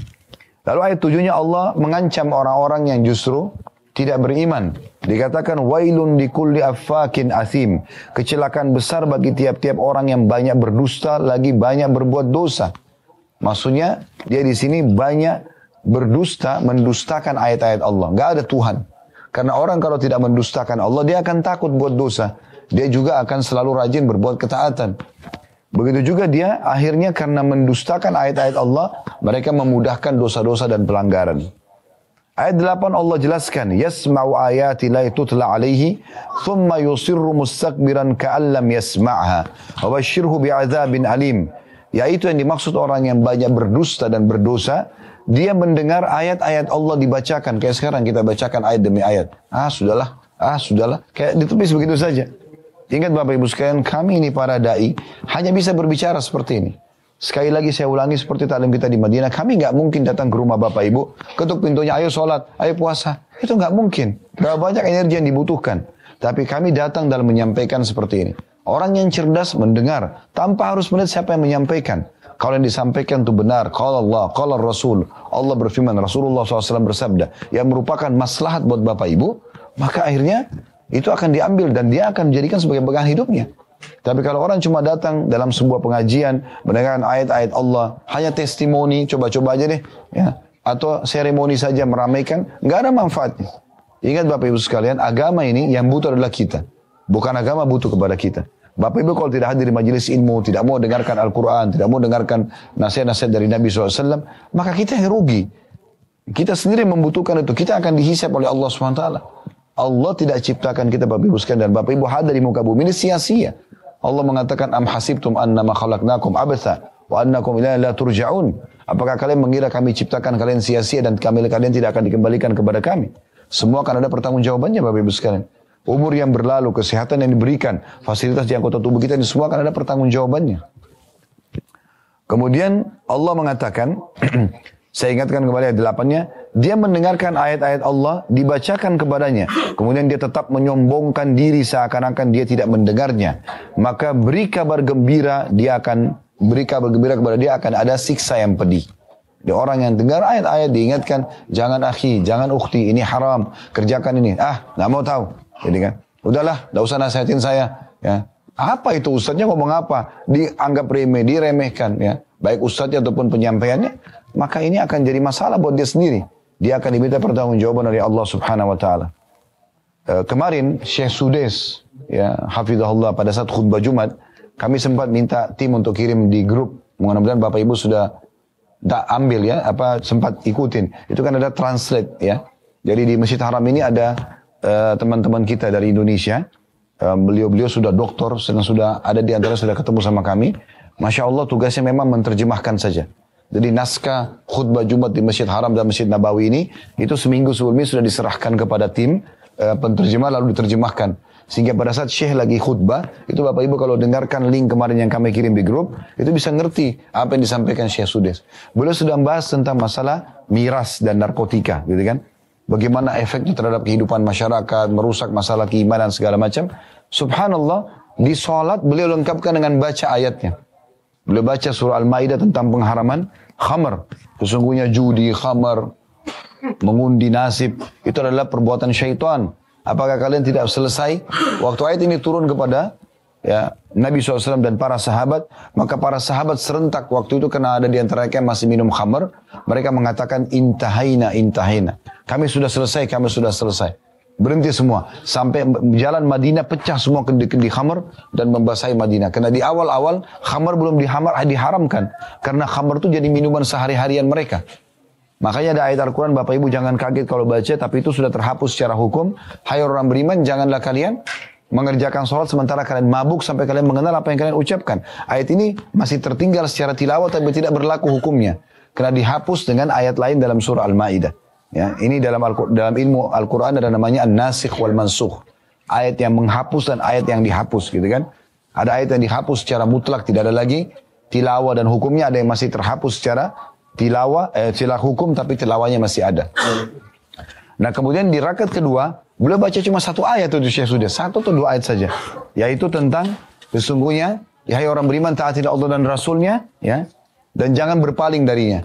Lalu ayat tujuhnya Allah mengancam orang-orang yang justru tidak beriman. Dikatakan wailun di kulli affakin asim. Kecelakaan besar bagi tiap-tiap orang yang banyak berdusta lagi banyak berbuat dosa. Maksudnya dia di sini banyak berdusta mendustakan ayat-ayat Allah. Gak ada Tuhan. Karena orang kalau tidak mendustakan Allah dia akan takut buat dosa. Dia juga akan selalu rajin berbuat ketaatan. Begitu juga dia akhirnya karena mendustakan ayat-ayat Allah mereka memudahkan dosa-dosa dan pelanggaran. Ayat 8 Allah jelaskan, yasma'u ayati la tutla alaihi, thumma yusirru mustakbiran ka'allam yasma'ha, wa bashirhu bi'adzabin alim. Yaitu yang dimaksud orang yang banyak berdusta dan berdosa, dia mendengar ayat-ayat Allah dibacakan. Kayak sekarang kita bacakan ayat demi ayat. Ah, sudahlah. Ah, sudahlah. Kayak ditepis begitu saja. Ingat Bapak Ibu sekalian, kami ini para da'i hanya bisa berbicara seperti ini. Sekali lagi saya ulangi seperti taklim kita di Madinah, kami nggak mungkin datang ke rumah bapak ibu, ketuk pintunya, ayo sholat, ayo puasa. Itu nggak mungkin. Berapa banyak energi yang dibutuhkan. Tapi kami datang dalam menyampaikan seperti ini. Orang yang cerdas mendengar, tanpa harus melihat siapa yang menyampaikan. Kalau yang disampaikan itu benar, kalau Allah, kalau Rasul, Allah berfirman, Rasulullah SAW bersabda, yang merupakan maslahat buat bapak ibu, maka akhirnya itu akan diambil dan dia akan menjadikan sebagai pegangan hidupnya. Tapi kalau orang cuma datang dalam sebuah pengajian, mendengarkan ayat-ayat Allah, hanya testimoni, coba-coba aja deh, ya. Atau seremoni saja meramaikan, nggak ada manfaatnya. Ingat Bapak Ibu sekalian, agama ini yang butuh adalah kita. Bukan agama butuh kepada kita. Bapak Ibu kalau tidak hadir di majelis ilmu, tidak mau dengarkan Al-Quran, tidak mau dengarkan nasihat-nasihat dari Nabi SAW, maka kita yang rugi. Kita sendiri membutuhkan itu. Kita akan dihisap oleh Allah SWT. Allah tidak ciptakan kita Bapak Ibu sekalian dan Bapak Ibu hadir di muka bumi ini sia-sia. Allah mengatakan am hasibtum annama khalaqnakum abatha wa annakum ila la turja'un. Apakah kalian mengira kami ciptakan kalian sia-sia dan kami kalian tidak akan dikembalikan kepada kami? Semua akan ada pertanggungjawabannya Bapak Ibu sekalian. Umur yang berlalu, kesehatan yang diberikan, fasilitas di anggota tubuh kita ini semua akan ada pertanggungjawabannya. Kemudian Allah mengatakan Saya ingatkan kembali ayat delapannya, dia mendengarkan ayat-ayat Allah dibacakan kepadanya. Kemudian dia tetap menyombongkan diri seakan-akan dia tidak mendengarnya. Maka beri kabar gembira, dia akan beri kabar gembira kepada dia akan ada siksa yang pedih. Di orang yang dengar ayat-ayat diingatkan, jangan akhi, jangan ukhti, ini haram, kerjakan ini. Ah, nggak mau tahu. Jadi kan, udahlah, nggak usah nasihatin saya. Ya, apa itu ustadznya ngomong apa? Dianggap remeh, diremehkan ya. Baik ustadznya ataupun penyampaiannya maka ini akan jadi masalah buat dia sendiri. Dia akan diminta pertanggungjawaban dari Allah Subhanahu wa taala. E, kemarin Syekh Sudes ya hafizahullah pada saat khutbah Jumat kami sempat minta tim untuk kirim di grup. Mudah-mudahan Bapak Ibu sudah tak ambil ya apa sempat ikutin. Itu kan ada translate ya. Jadi di Masjid Haram ini ada e, teman-teman uh, kita dari Indonesia. E, beliau-beliau uh, sudah dokter, sedang sudah ada di antara sudah ketemu sama kami. Masya Allah tugasnya memang menerjemahkan saja. Jadi naskah khutbah Jumat di Masjid Haram dan Masjid Nabawi ini itu seminggu sebelumnya sudah diserahkan kepada tim uh, penterjemah lalu diterjemahkan. Sehingga pada saat Syekh lagi khutbah, itu Bapak Ibu kalau dengarkan link kemarin yang kami kirim di grup, itu bisa ngerti apa yang disampaikan Syekh Sudes. Beliau sudah membahas tentang masalah miras dan narkotika, gitu kan. Bagaimana efeknya terhadap kehidupan masyarakat, merusak masalah keimanan segala macam. Subhanallah, di salat beliau lengkapkan dengan baca ayatnya. Beliau baca surah Al-Maidah tentang pengharaman khamar. Sesungguhnya judi, khamar, mengundi nasib, itu adalah perbuatan syaitan. Apakah kalian tidak selesai? Waktu ayat ini turun kepada ya Nabi SAW dan para sahabat, maka para sahabat serentak waktu itu karena ada di antara mereka masih minum khamar, mereka mengatakan intahaina, intahaina. Kami sudah selesai, kami sudah selesai. Berhenti semua. Sampai jalan Madinah pecah semua kendi-kendi khamar dan membasahi Madinah. Karena di awal-awal khamar belum dihamar, diharamkan. Karena khamar itu jadi minuman sehari-harian mereka. Makanya ada ayat Al-Quran, Bapak Ibu jangan kaget kalau baca, tapi itu sudah terhapus secara hukum. Hai orang beriman, janganlah kalian mengerjakan sholat sementara kalian mabuk sampai kalian mengenal apa yang kalian ucapkan. Ayat ini masih tertinggal secara tilawah tapi tidak berlaku hukumnya. Karena dihapus dengan ayat lain dalam surah Al-Ma'idah. Ya, ini dalam Al dalam ilmu Al-Qur'an ada namanya an-nasikh wal mansukh. Ayat yang menghapus dan ayat yang dihapus gitu kan. Ada ayat yang dihapus secara mutlak tidak ada lagi tilawah dan hukumnya ada yang masih terhapus secara tilawah eh, hukum tapi tilawahnya masih ada. Nah kemudian di rakaat kedua beliau baca cuma satu ayat itu Syekh sudah satu atau dua ayat saja yaitu tentang sesungguhnya ya hai orang beriman taatilah Allah dan Rasulnya ya dan jangan berpaling darinya.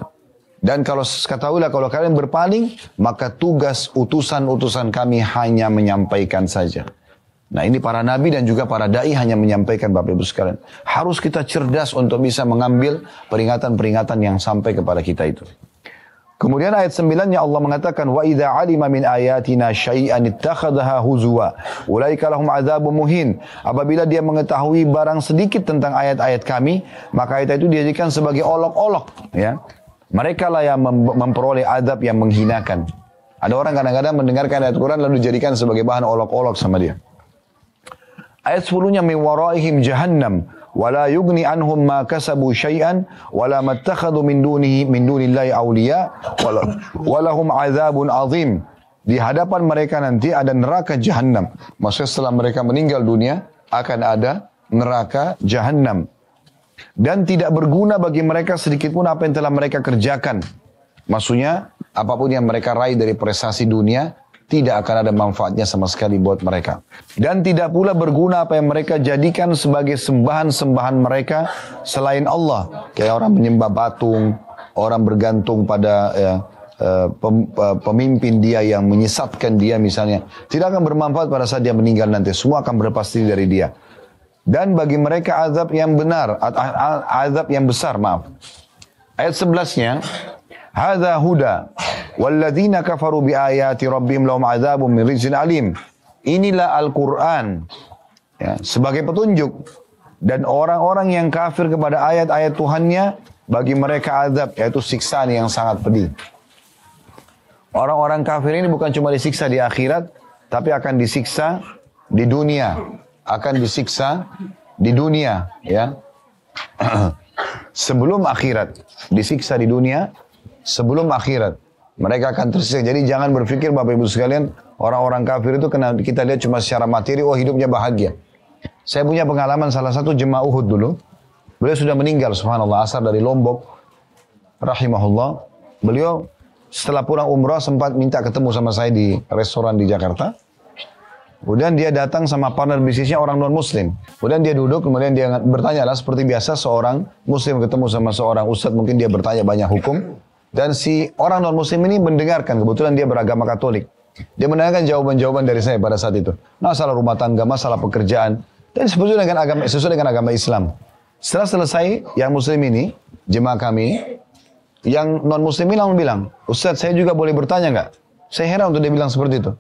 Dan kalau ketahuilah kalau kalian berpaling, maka tugas utusan-utusan kami hanya menyampaikan saja. Nah ini para nabi dan juga para da'i hanya menyampaikan Bapak Ibu sekalian. Harus kita cerdas untuk bisa mengambil peringatan-peringatan yang sampai kepada kita itu. Kemudian ayat 9-nya Allah mengatakan wa idza alima min ayatina syai'an ittakhadhaha huzwa ulaika lahum adzabun muhin apabila dia mengetahui barang sedikit tentang ayat-ayat kami maka ayat itu dijadikan sebagai olok-olok ya mereka lah yang mem memperoleh adab yang menghinakan. Ada orang kadang-kadang mendengarkan ayat Quran lalu dijadikan sebagai bahan olok-olok sama dia. Ayat 10-nya min waraihim jahannam wala yugni anhum ma kasabu syai'an wala mattakhadhu min dunihi min dunillahi awliya wala walahum azabun azim. Di hadapan mereka nanti ada neraka jahannam. Maksudnya setelah mereka meninggal dunia akan ada neraka jahannam. Dan tidak berguna bagi mereka sedikit pun apa yang telah mereka kerjakan. Maksudnya, apapun yang mereka raih dari prestasi dunia, tidak akan ada manfaatnya sama sekali buat mereka. Dan tidak pula berguna apa yang mereka jadikan sebagai sembahan-sembahan mereka selain Allah. Kayak orang menyembah batung, orang bergantung pada ya, eh, eh, pemimpin dia yang menyesatkan dia misalnya. Tidak akan bermanfaat pada saat dia meninggal nanti. Semua akan berlepas diri dari dia. Dan bagi mereka azab yang benar, azab yang besar, maaf. Ayat sebelasnya nya Hada huda, walladzina kafaru biayati rabbihim lahum azabun min rizqin alim. Inilah Al-Quran, ya, sebagai petunjuk. Dan orang-orang yang kafir kepada ayat-ayat Tuhannya, bagi mereka azab, yaitu siksaan yang sangat pedih. Orang-orang kafir ini bukan cuma disiksa di akhirat, tapi akan disiksa di dunia akan disiksa di dunia ya sebelum akhirat disiksa di dunia sebelum akhirat mereka akan tersiksa jadi jangan berpikir Bapak Ibu sekalian orang-orang kafir itu kena kita lihat cuma secara materi oh hidupnya bahagia saya punya pengalaman salah satu jemaah Uhud dulu beliau sudah meninggal subhanallah asar dari Lombok rahimahullah beliau setelah pulang umrah sempat minta ketemu sama saya di restoran di Jakarta Kemudian dia datang sama partner bisnisnya orang non-muslim. Kemudian dia duduk, kemudian dia bertanya lah seperti biasa seorang muslim ketemu sama seorang ustadz mungkin dia bertanya banyak hukum. Dan si orang non-muslim ini mendengarkan, kebetulan dia beragama katolik. Dia mendengarkan jawaban-jawaban dari saya pada saat itu. Masalah rumah tangga, masalah pekerjaan. Dan sesuai dengan agama, sesuai dengan agama Islam. Setelah selesai, yang muslim ini, jemaah kami, yang non-muslim ini langsung bilang, Ustadz saya juga boleh bertanya nggak? Saya heran untuk dia bilang seperti itu.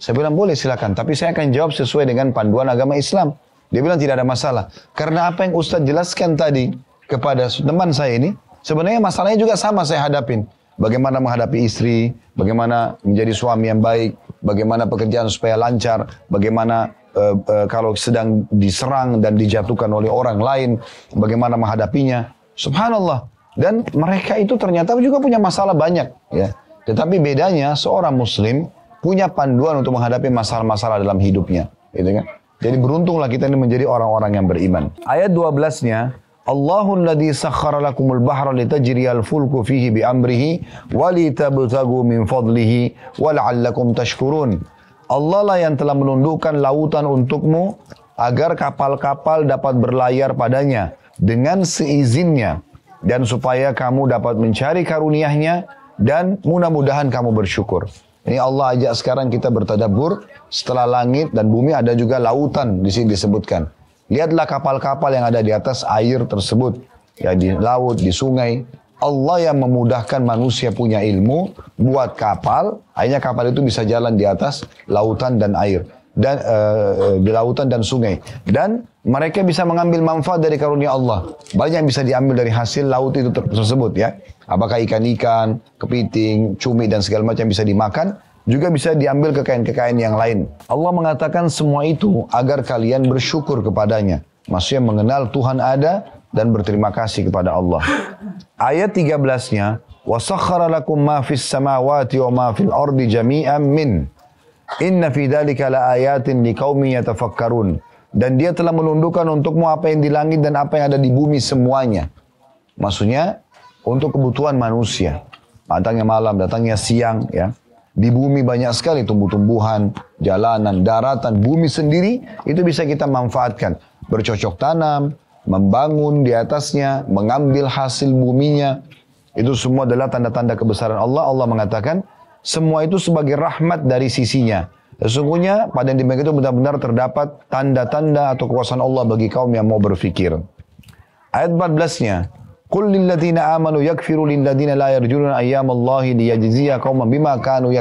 Saya bilang boleh silakan, tapi saya akan jawab sesuai dengan panduan agama Islam. Dia bilang tidak ada masalah. Karena apa yang Ustaz jelaskan tadi kepada teman saya ini, sebenarnya masalahnya juga sama saya hadapin. Bagaimana menghadapi istri, bagaimana menjadi suami yang baik, bagaimana pekerjaan supaya lancar, bagaimana uh, uh, kalau sedang diserang dan dijatuhkan oleh orang lain, bagaimana menghadapinya. Subhanallah. Dan mereka itu ternyata juga punya masalah banyak. ya. Tetapi bedanya seorang muslim punya panduan untuk menghadapi masalah-masalah dalam hidupnya, gitu kan? Jadi beruntunglah kita ini menjadi orang-orang yang beriman. Ayat 12-nya, Allahul ladzi sakhkhara lakumul bahra litajri al-fulku fihi bi amrihi wa litabtagu min fadlihi wa la'allakum tashkurun. Allah lah yang telah menundukkan lautan untukmu agar kapal-kapal dapat berlayar padanya dengan seizinnya dan supaya kamu dapat mencari karuniahnya dan mudah-mudahan kamu bersyukur. Ini Allah ajak sekarang kita bertadabur setelah langit dan bumi ada juga lautan di sini disebutkan. Lihatlah kapal-kapal yang ada di atas air tersebut, ya di laut, di sungai. Allah yang memudahkan manusia punya ilmu buat kapal, akhirnya kapal itu bisa jalan di atas lautan dan air dan uh, di lautan dan sungai dan mereka bisa mengambil manfaat dari karunia Allah. Banyak yang bisa diambil dari hasil laut itu tersebut ya. Apakah ikan-ikan, kepiting, cumi dan segala macam bisa dimakan? Juga bisa diambil kekayaan-kekayaan yang lain. Allah mengatakan semua itu agar kalian bersyukur kepadanya. Maksudnya mengenal Tuhan ada dan berterima kasih kepada Allah. Ayat 13-nya, وَسَخَّرَ لَكُمْ مَا فِي السَّمَاوَاتِ وَمَا فِي الْأَرْضِ جَمِيعًا مِنْ إِنَّ فِي ذَلِكَ لَآيَاتٍ لِقَوْمٍ يَتَفَكَّرُونَ Dan dia telah melundukkan untukmu apa yang di langit dan apa yang ada di bumi semuanya. Maksudnya, untuk kebutuhan manusia. Datangnya malam, datangnya siang ya. Di bumi banyak sekali tumbuh-tumbuhan, jalanan, daratan, bumi sendiri itu bisa kita manfaatkan. Bercocok tanam, membangun di atasnya, mengambil hasil buminya. Itu semua adalah tanda-tanda kebesaran Allah. Allah mengatakan, semua itu sebagai rahmat dari sisinya. Sesungguhnya pada yang demikian itu benar-benar terdapat tanda-tanda atau kekuasaan Allah bagi kaum yang mau berfikir. Ayat 14-nya, Qul amanu yakfiru lilladzina la ayyamallahi liyajziya qauman bima kanu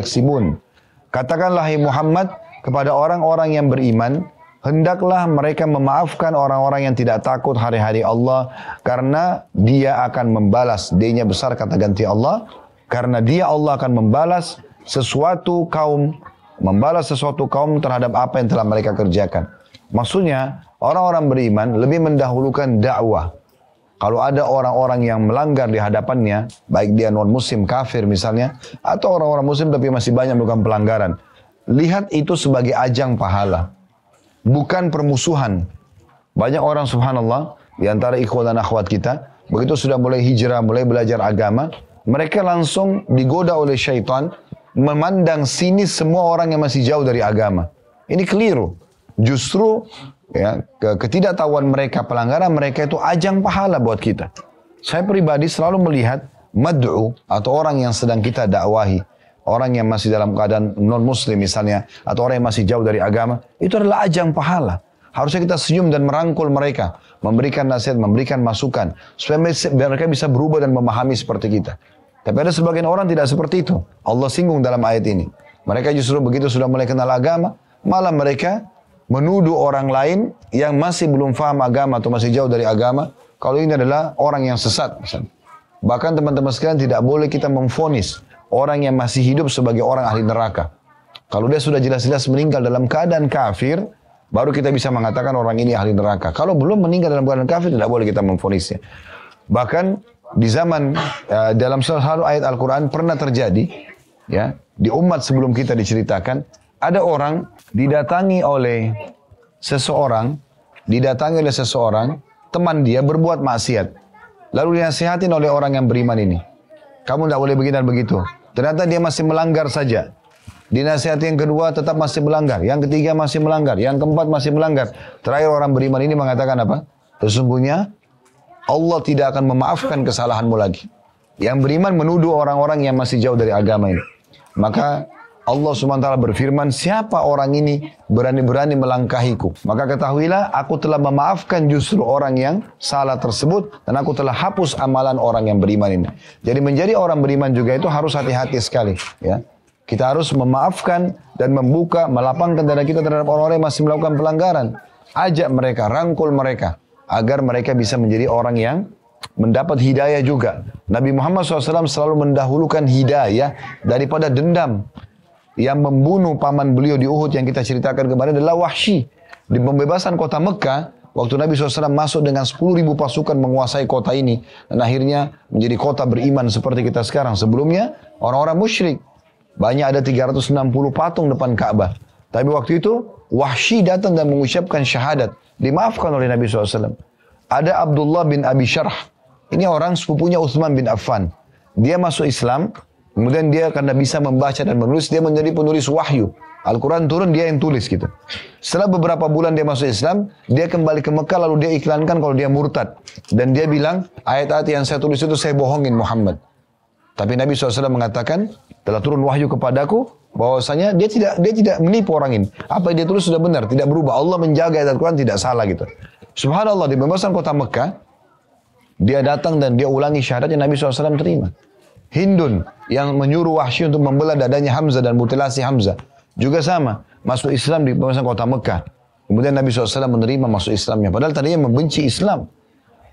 Katakanlah hai Muhammad kepada orang-orang yang beriman, hendaklah mereka memaafkan orang-orang yang tidak takut hari-hari Allah karena dia akan membalas d besar kata ganti Allah karena dia Allah akan membalas sesuatu kaum membalas sesuatu kaum terhadap apa yang telah mereka kerjakan. Maksudnya, orang-orang beriman lebih mendahulukan dakwah kalau ada orang-orang yang melanggar di hadapannya, baik dia non muslim kafir misalnya, atau orang-orang muslim tapi masih banyak melakukan pelanggaran, lihat itu sebagai ajang pahala, bukan permusuhan. Banyak orang subhanallah di antara ikhwan dan akhwat kita, begitu sudah mulai hijrah, mulai belajar agama, mereka langsung digoda oleh syaitan memandang sinis semua orang yang masih jauh dari agama. Ini keliru. Justru ya ketidaktahuan mereka, pelanggaran mereka itu ajang pahala buat kita. Saya pribadi selalu melihat mad'u atau orang yang sedang kita dakwahi, orang yang masih dalam keadaan non muslim misalnya atau orang yang masih jauh dari agama, itu adalah ajang pahala. Harusnya kita senyum dan merangkul mereka, memberikan nasihat, memberikan masukan supaya mereka bisa berubah dan memahami seperti kita. Tapi ada sebagian orang tidak seperti itu. Allah singgung dalam ayat ini. Mereka justru begitu sudah mulai kenal agama, malah mereka menuduh orang lain yang masih belum paham agama atau masih jauh dari agama, kalau ini adalah orang yang sesat. Misalnya. Bahkan teman-teman sekalian tidak boleh kita memfonis orang yang masih hidup sebagai orang ahli neraka. Kalau dia sudah jelas-jelas meninggal dalam keadaan kafir, baru kita bisa mengatakan orang ini ahli neraka. Kalau belum meninggal dalam keadaan kafir, tidak boleh kita memfonisnya. Bahkan di zaman eh, dalam salah satu ayat Al-Quran pernah terjadi, ya di umat sebelum kita diceritakan ada orang didatangi oleh seseorang, didatangi oleh seseorang, teman dia berbuat maksiat. Lalu dinasihatin oleh orang yang beriman ini. Kamu tidak boleh begini dan begitu. Ternyata dia masih melanggar saja. Dinasihati yang kedua tetap masih melanggar. Yang ketiga masih melanggar. Yang keempat masih melanggar. Terakhir orang beriman ini mengatakan apa? Sesungguhnya Allah tidak akan memaafkan kesalahanmu lagi. Yang beriman menuduh orang-orang yang masih jauh dari agama ini. Maka Allah SWT berfirman, siapa orang ini berani-berani melangkahiku? Maka ketahuilah, aku telah memaafkan justru orang yang salah tersebut, dan aku telah hapus amalan orang yang beriman ini. Jadi menjadi orang beriman juga itu harus hati-hati sekali. ya. Kita harus memaafkan dan membuka, melapangkan dada kita terhadap orang-orang yang masih melakukan pelanggaran. Ajak mereka, rangkul mereka, agar mereka bisa menjadi orang yang mendapat hidayah juga. Nabi Muhammad SAW selalu mendahulukan hidayah daripada dendam yang membunuh paman beliau di Uhud yang kita ceritakan kemarin adalah Wahsy. Di pembebasan kota Mekah, waktu Nabi SAW masuk dengan 10.000 pasukan menguasai kota ini. Dan akhirnya menjadi kota beriman seperti kita sekarang. Sebelumnya orang-orang musyrik. Banyak ada 360 patung depan Ka'bah. Tapi waktu itu Wahsy datang dan mengucapkan syahadat. Dimaafkan oleh Nabi SAW. Ada Abdullah bin Abi Syarh. Ini orang sepupunya Uthman bin Affan. Dia masuk Islam Kemudian dia karena bisa membaca dan menulis, dia menjadi penulis wahyu. Al-Quran turun, dia yang tulis gitu. Setelah beberapa bulan dia masuk Islam, dia kembali ke Mekah lalu dia iklankan kalau dia murtad. Dan dia bilang, ayat-ayat yang saya tulis itu saya bohongin Muhammad. Tapi Nabi SAW mengatakan, telah turun wahyu kepadaku, bahwasanya dia tidak dia tidak menipu orang ini. Apa yang dia tulis sudah benar, tidak berubah. Allah menjaga ayat Al-Quran tidak salah gitu. Subhanallah, di pembebasan kota Mekah, dia datang dan dia ulangi yang Nabi SAW terima. Hindun yang menyuruh Wahsy untuk membelah dadanya Hamzah dan mutilasi Hamzah. Juga sama, masuk Islam di pemerintahan kota Mekah. Kemudian Nabi SAW menerima masuk Islamnya. Padahal tadinya membenci Islam.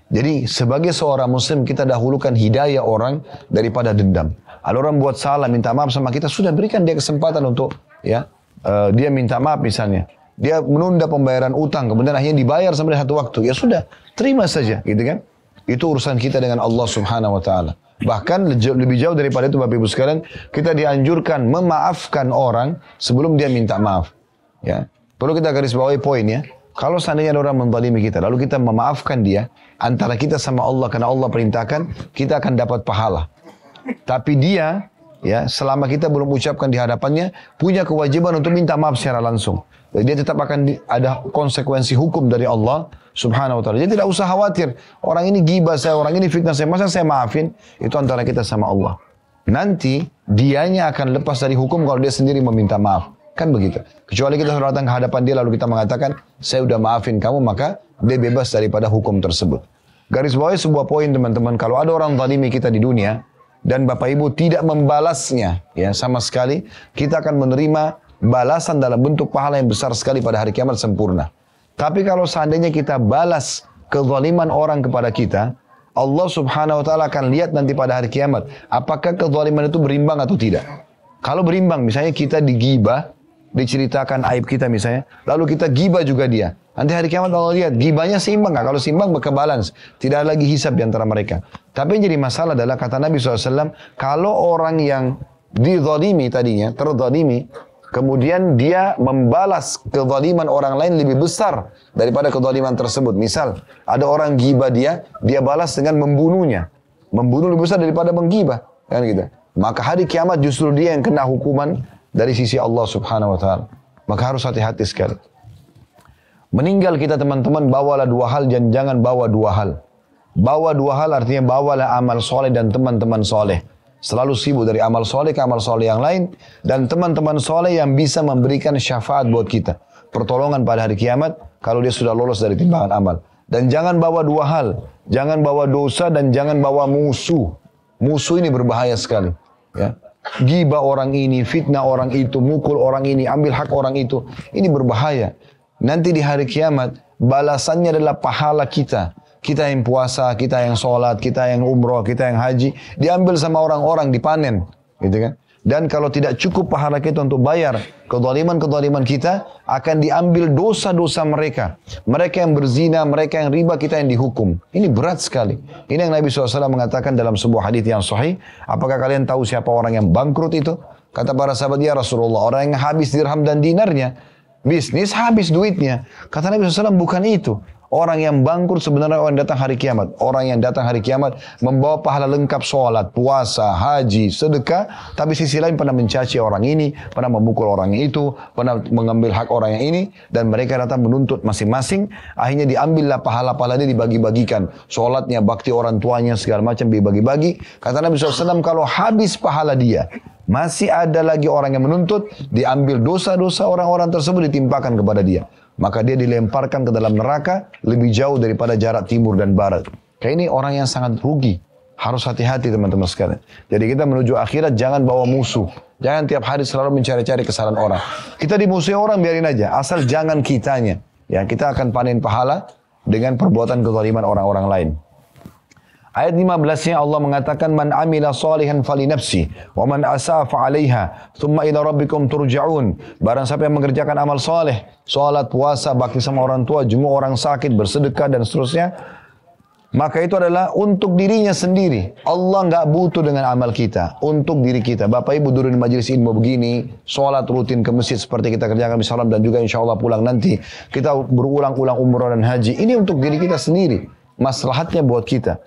Jadi sebagai seorang muslim kita dahulukan hidayah orang daripada dendam. Ada orang buat salah minta maaf sama kita sudah berikan dia kesempatan untuk ya uh, dia minta maaf misalnya. Dia menunda pembayaran utang kemudian akhirnya dibayar sampai satu waktu. Ya sudah, terima saja gitu kan. Itu urusan kita dengan Allah Subhanahu wa taala. Bahkan lebih jauh daripada itu Bapak Ibu sekalian, kita dianjurkan memaafkan orang sebelum dia minta maaf. Ya. Perlu kita garis bawahi poin ya. Kalau seandainya ada orang membalimi kita, lalu kita memaafkan dia, antara kita sama Allah karena Allah perintahkan, kita akan dapat pahala. Tapi dia ya selama kita belum ucapkan di hadapannya punya kewajiban untuk minta maaf secara langsung. Jadi dia tetap akan ada konsekuensi hukum dari Allah subhanahu wa ta'ala. Jadi tidak usah khawatir. Orang ini gibah saya, orang ini fitnah saya. Masa saya maafin? Itu antara kita sama Allah. Nanti dianya akan lepas dari hukum kalau dia sendiri meminta maaf. Kan begitu. Kecuali kita sudah datang ke hadapan dia lalu kita mengatakan, saya sudah maafin kamu, maka dia bebas daripada hukum tersebut. Garis bawahnya sebuah poin teman-teman. Kalau ada orang zalimi kita di dunia, dan Bapak Ibu tidak membalasnya ya sama sekali, kita akan menerima balasan dalam bentuk pahala yang besar sekali pada hari kiamat sempurna. Tapi kalau seandainya kita balas kezaliman orang kepada kita, Allah subhanahu wa ta'ala akan lihat nanti pada hari kiamat. Apakah kezaliman itu berimbang atau tidak. Kalau berimbang, misalnya kita digibah, diceritakan aib kita misalnya, lalu kita gibah juga dia. Nanti hari kiamat Allah lihat, gibahnya seimbang nggak? Kalau seimbang berkebalans, tidak ada lagi hisab di antara mereka. Tapi yang jadi masalah adalah kata Nabi SAW, kalau orang yang dizalimi tadinya, terzalimi, Kemudian dia membalas kezaliman orang lain lebih besar daripada kezaliman tersebut. Misal, ada orang ghibah dia, dia balas dengan membunuhnya. Membunuh lebih besar daripada menggibah. Kan gitu. Maka hari kiamat justru dia yang kena hukuman dari sisi Allah subhanahu wa ta'ala. Maka harus hati-hati sekali. Meninggal kita teman-teman, bawalah dua hal dan jangan bawa dua hal. Bawa dua hal artinya bawalah amal soleh dan teman-teman soleh. Selalu sibuk dari amal soleh ke amal soleh yang lain. Dan teman-teman soleh yang bisa memberikan syafaat buat kita. Pertolongan pada hari kiamat kalau dia sudah lolos dari timbangan amal. Dan jangan bawa dua hal. Jangan bawa dosa dan jangan bawa musuh. Musuh ini berbahaya sekali. Ya. Giba orang ini, fitnah orang itu, mukul orang ini, ambil hak orang itu. Ini berbahaya. Nanti di hari kiamat, balasannya adalah pahala kita kita yang puasa, kita yang sholat, kita yang umroh, kita yang haji, diambil sama orang-orang, dipanen. Gitu kan? Dan kalau tidak cukup pahala kita untuk bayar kedoliman-kedoliman kita, akan diambil dosa-dosa mereka. Mereka yang berzina, mereka yang riba, kita yang dihukum. Ini berat sekali. Ini yang Nabi SAW mengatakan dalam sebuah hadis yang sahih. Apakah kalian tahu siapa orang yang bangkrut itu? Kata para sahabat, ya Rasulullah, orang yang habis dirham dan dinarnya. Bisnis habis duitnya. Kata Nabi SAW, bukan itu. Orang yang bangkrut sebenarnya orang datang hari kiamat. Orang yang datang hari kiamat membawa pahala lengkap sholat, puasa, haji, sedekah. Tapi sisi lain pernah mencaci orang ini, pernah memukul orang itu, pernah mengambil hak orang yang ini. Dan mereka datang menuntut masing-masing. Akhirnya diambillah pahala-pahala ini dibagi-bagikan. Sholatnya, bakti orang tuanya, segala macam dibagi-bagi. Kata Nabi SAW, kalau habis pahala dia, masih ada lagi orang yang menuntut, diambil dosa-dosa orang-orang tersebut ditimpakan kepada dia maka dia dilemparkan ke dalam neraka lebih jauh daripada jarak timur dan barat. Kayak ini orang yang sangat rugi. Harus hati-hati teman-teman sekalian. Jadi kita menuju akhirat jangan bawa musuh. Jangan tiap hari selalu mencari-cari kesalahan orang. Kita di dimusuhi orang biarin aja. Asal jangan kitanya. Ya kita akan panen pahala dengan perbuatan kezaliman orang-orang lain. Ayat 15-nya Allah mengatakan man amila salihan fali nafsi wa man asaa fa 'alaiha thumma ila rabbikum turja'un. Barang siapa yang mengerjakan amal saleh, salat, puasa, bakti sama orang tua, jenguk orang sakit, bersedekah dan seterusnya, maka itu adalah untuk dirinya sendiri. Allah nggak butuh dengan amal kita, untuk diri kita. Bapak Ibu turun di majelis ilmu begini, sholat rutin ke masjid seperti kita kerjakan di dan juga insya Allah pulang nanti. Kita berulang-ulang umroh dan haji. Ini untuk diri kita sendiri. Maslahatnya buat kita.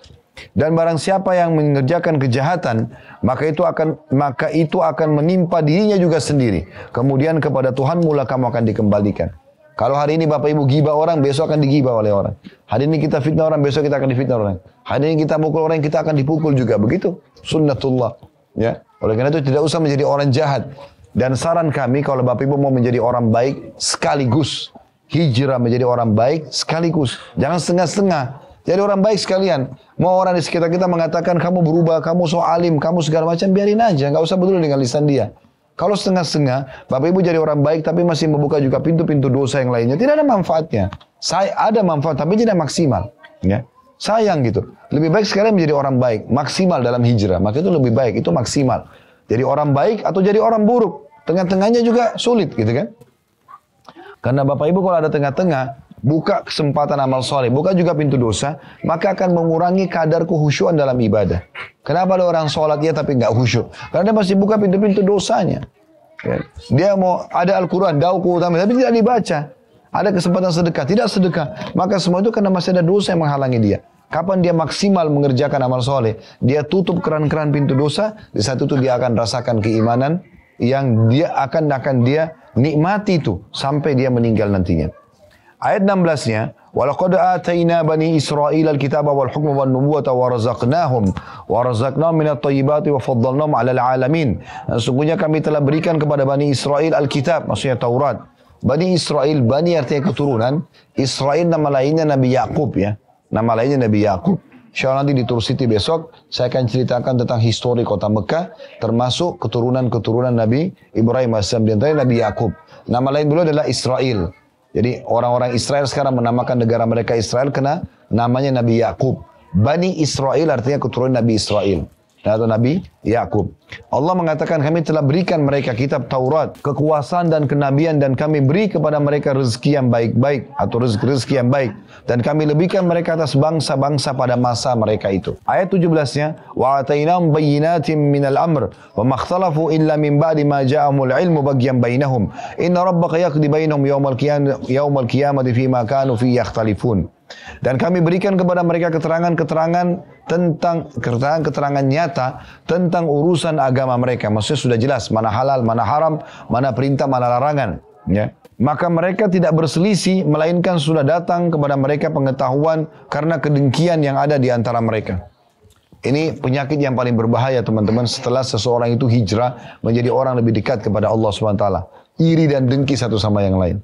Dan barang siapa yang mengerjakan kejahatan, maka itu akan maka itu akan menimpa dirinya juga sendiri. Kemudian kepada Tuhan mula kamu akan dikembalikan. Kalau hari ini Bapak Ibu giba orang, besok akan digiba oleh orang. Hari ini kita fitnah orang, besok kita akan difitnah orang. Hari ini kita mukul orang, kita akan dipukul juga. Begitu. Sunnatullah. Ya. Oleh karena itu tidak usah menjadi orang jahat. Dan saran kami kalau Bapak Ibu mau menjadi orang baik sekaligus. Hijrah menjadi orang baik sekaligus. Jangan setengah-setengah. Jadi orang baik sekalian, mau orang di sekitar kita mengatakan kamu berubah, kamu so alim, kamu segala macam, biarin aja, nggak usah betul dengan lisan dia. Kalau setengah-setengah, Bapak Ibu jadi orang baik tapi masih membuka juga pintu-pintu dosa yang lainnya, tidak ada manfaatnya. Saya ada manfaat tapi tidak maksimal, ya. Sayang gitu. Lebih baik sekalian menjadi orang baik, maksimal dalam hijrah. Maka itu lebih baik, itu maksimal. Jadi orang baik atau jadi orang buruk. Tengah-tengahnya juga sulit gitu kan. Karena Bapak Ibu kalau ada tengah-tengah, buka kesempatan amal soleh, buka juga pintu dosa, maka akan mengurangi kadar kehusyuan dalam ibadah. Kenapa ada orang sholat ya tapi nggak khusyuk? Karena dia masih buka pintu-pintu dosanya. Ya. Dia mau ada Al-Quran, dauku utama, tapi tidak dibaca. Ada kesempatan sedekah, tidak sedekah. Maka semua itu karena masih ada dosa yang menghalangi dia. Kapan dia maksimal mengerjakan amal soleh, dia tutup keran-keran pintu dosa, di saat itu dia akan rasakan keimanan yang dia akan akan dia nikmati itu sampai dia meninggal nantinya. Ayat 16-nya, "Walaqad atayna bani Israil al-kitaba wal hukma wan nubuwata wa razaqnahum wa razaqnahum at thayyibati wa faddalnahum 'alal 'alamin." Sesungguhnya kami telah berikan kepada Bani Israil al-kitab, maksudnya Taurat. Bani Israil, Bani artinya keturunan, Israel nama lainnya Nabi Yakub ya. Nama lainnya Nabi Yakub. Insyaallah nanti di Tour City besok saya akan ceritakan tentang histori kota Mekah termasuk keturunan-keturunan Nabi Ibrahim AS dan Nabi Yakub. Nama lain beliau adalah Israel. Jadi orang-orang Israel sekarang menamakan negara mereka Israel karena namanya Nabi Yakub. Bani Israel artinya keturunan Nabi Israel atau Nabi Yakub. Allah mengatakan kami telah berikan mereka kitab Taurat, kekuasaan dan kenabian dan kami beri kepada mereka rezeki yang baik-baik atau rezeki-rezeki yang baik dan kami lebihkan mereka atas bangsa-bangsa pada masa mereka itu. Ayat 17-nya wa atainahum bayyinatin minal amr wa makhtalafu illa min ba'di ma ja'ahumul ilmu baghyan bainahum inna rabbaka yaqdi bainahum yawmal qiyamati yawmal qiyamati fima kanu fi yakhtalifun. Dan kami berikan kepada mereka keterangan-keterangan tentang keterangan-keterangan nyata tentang urusan agama mereka. Maksudnya sudah jelas mana halal, mana haram, mana perintah, mana larangan. Ya. Maka mereka tidak berselisih, melainkan sudah datang kepada mereka pengetahuan karena kedengkian yang ada di antara mereka. Ini penyakit yang paling berbahaya teman-teman setelah seseorang itu hijrah menjadi orang lebih dekat kepada Allah SWT. Iri dan dengki satu sama yang lain.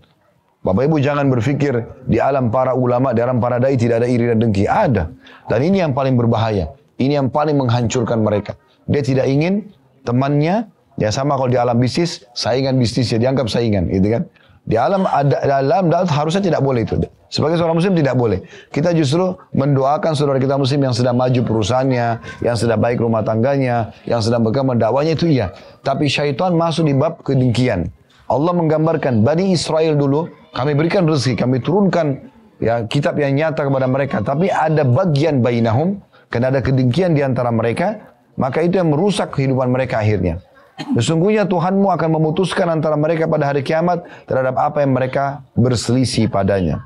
Bapak Ibu jangan berpikir di alam para ulama, di alam para dai tidak ada iri dan dengki. Ada. Dan ini yang paling berbahaya. Ini yang paling menghancurkan mereka. Dia tidak ingin temannya, ya sama kalau di alam bisnis, saingan bisnis ya dianggap saingan. Gitu kan. Di alam ada dalam harusnya tidak boleh itu. Sebagai seorang muslim tidak boleh. Kita justru mendoakan saudara kita muslim yang sedang maju perusahaannya, yang sedang baik rumah tangganya, yang sedang berkembang dakwanya itu iya. Tapi syaitan masuk di bab kedengkian. Allah menggambarkan Bani Israel dulu, kami berikan rezeki, kami turunkan ya kitab yang nyata kepada mereka. Tapi ada bagian bainahum, karena ada kedengkian di antara mereka, maka itu yang merusak kehidupan mereka akhirnya. Sesungguhnya Tuhanmu akan memutuskan antara mereka pada hari kiamat terhadap apa yang mereka berselisih padanya.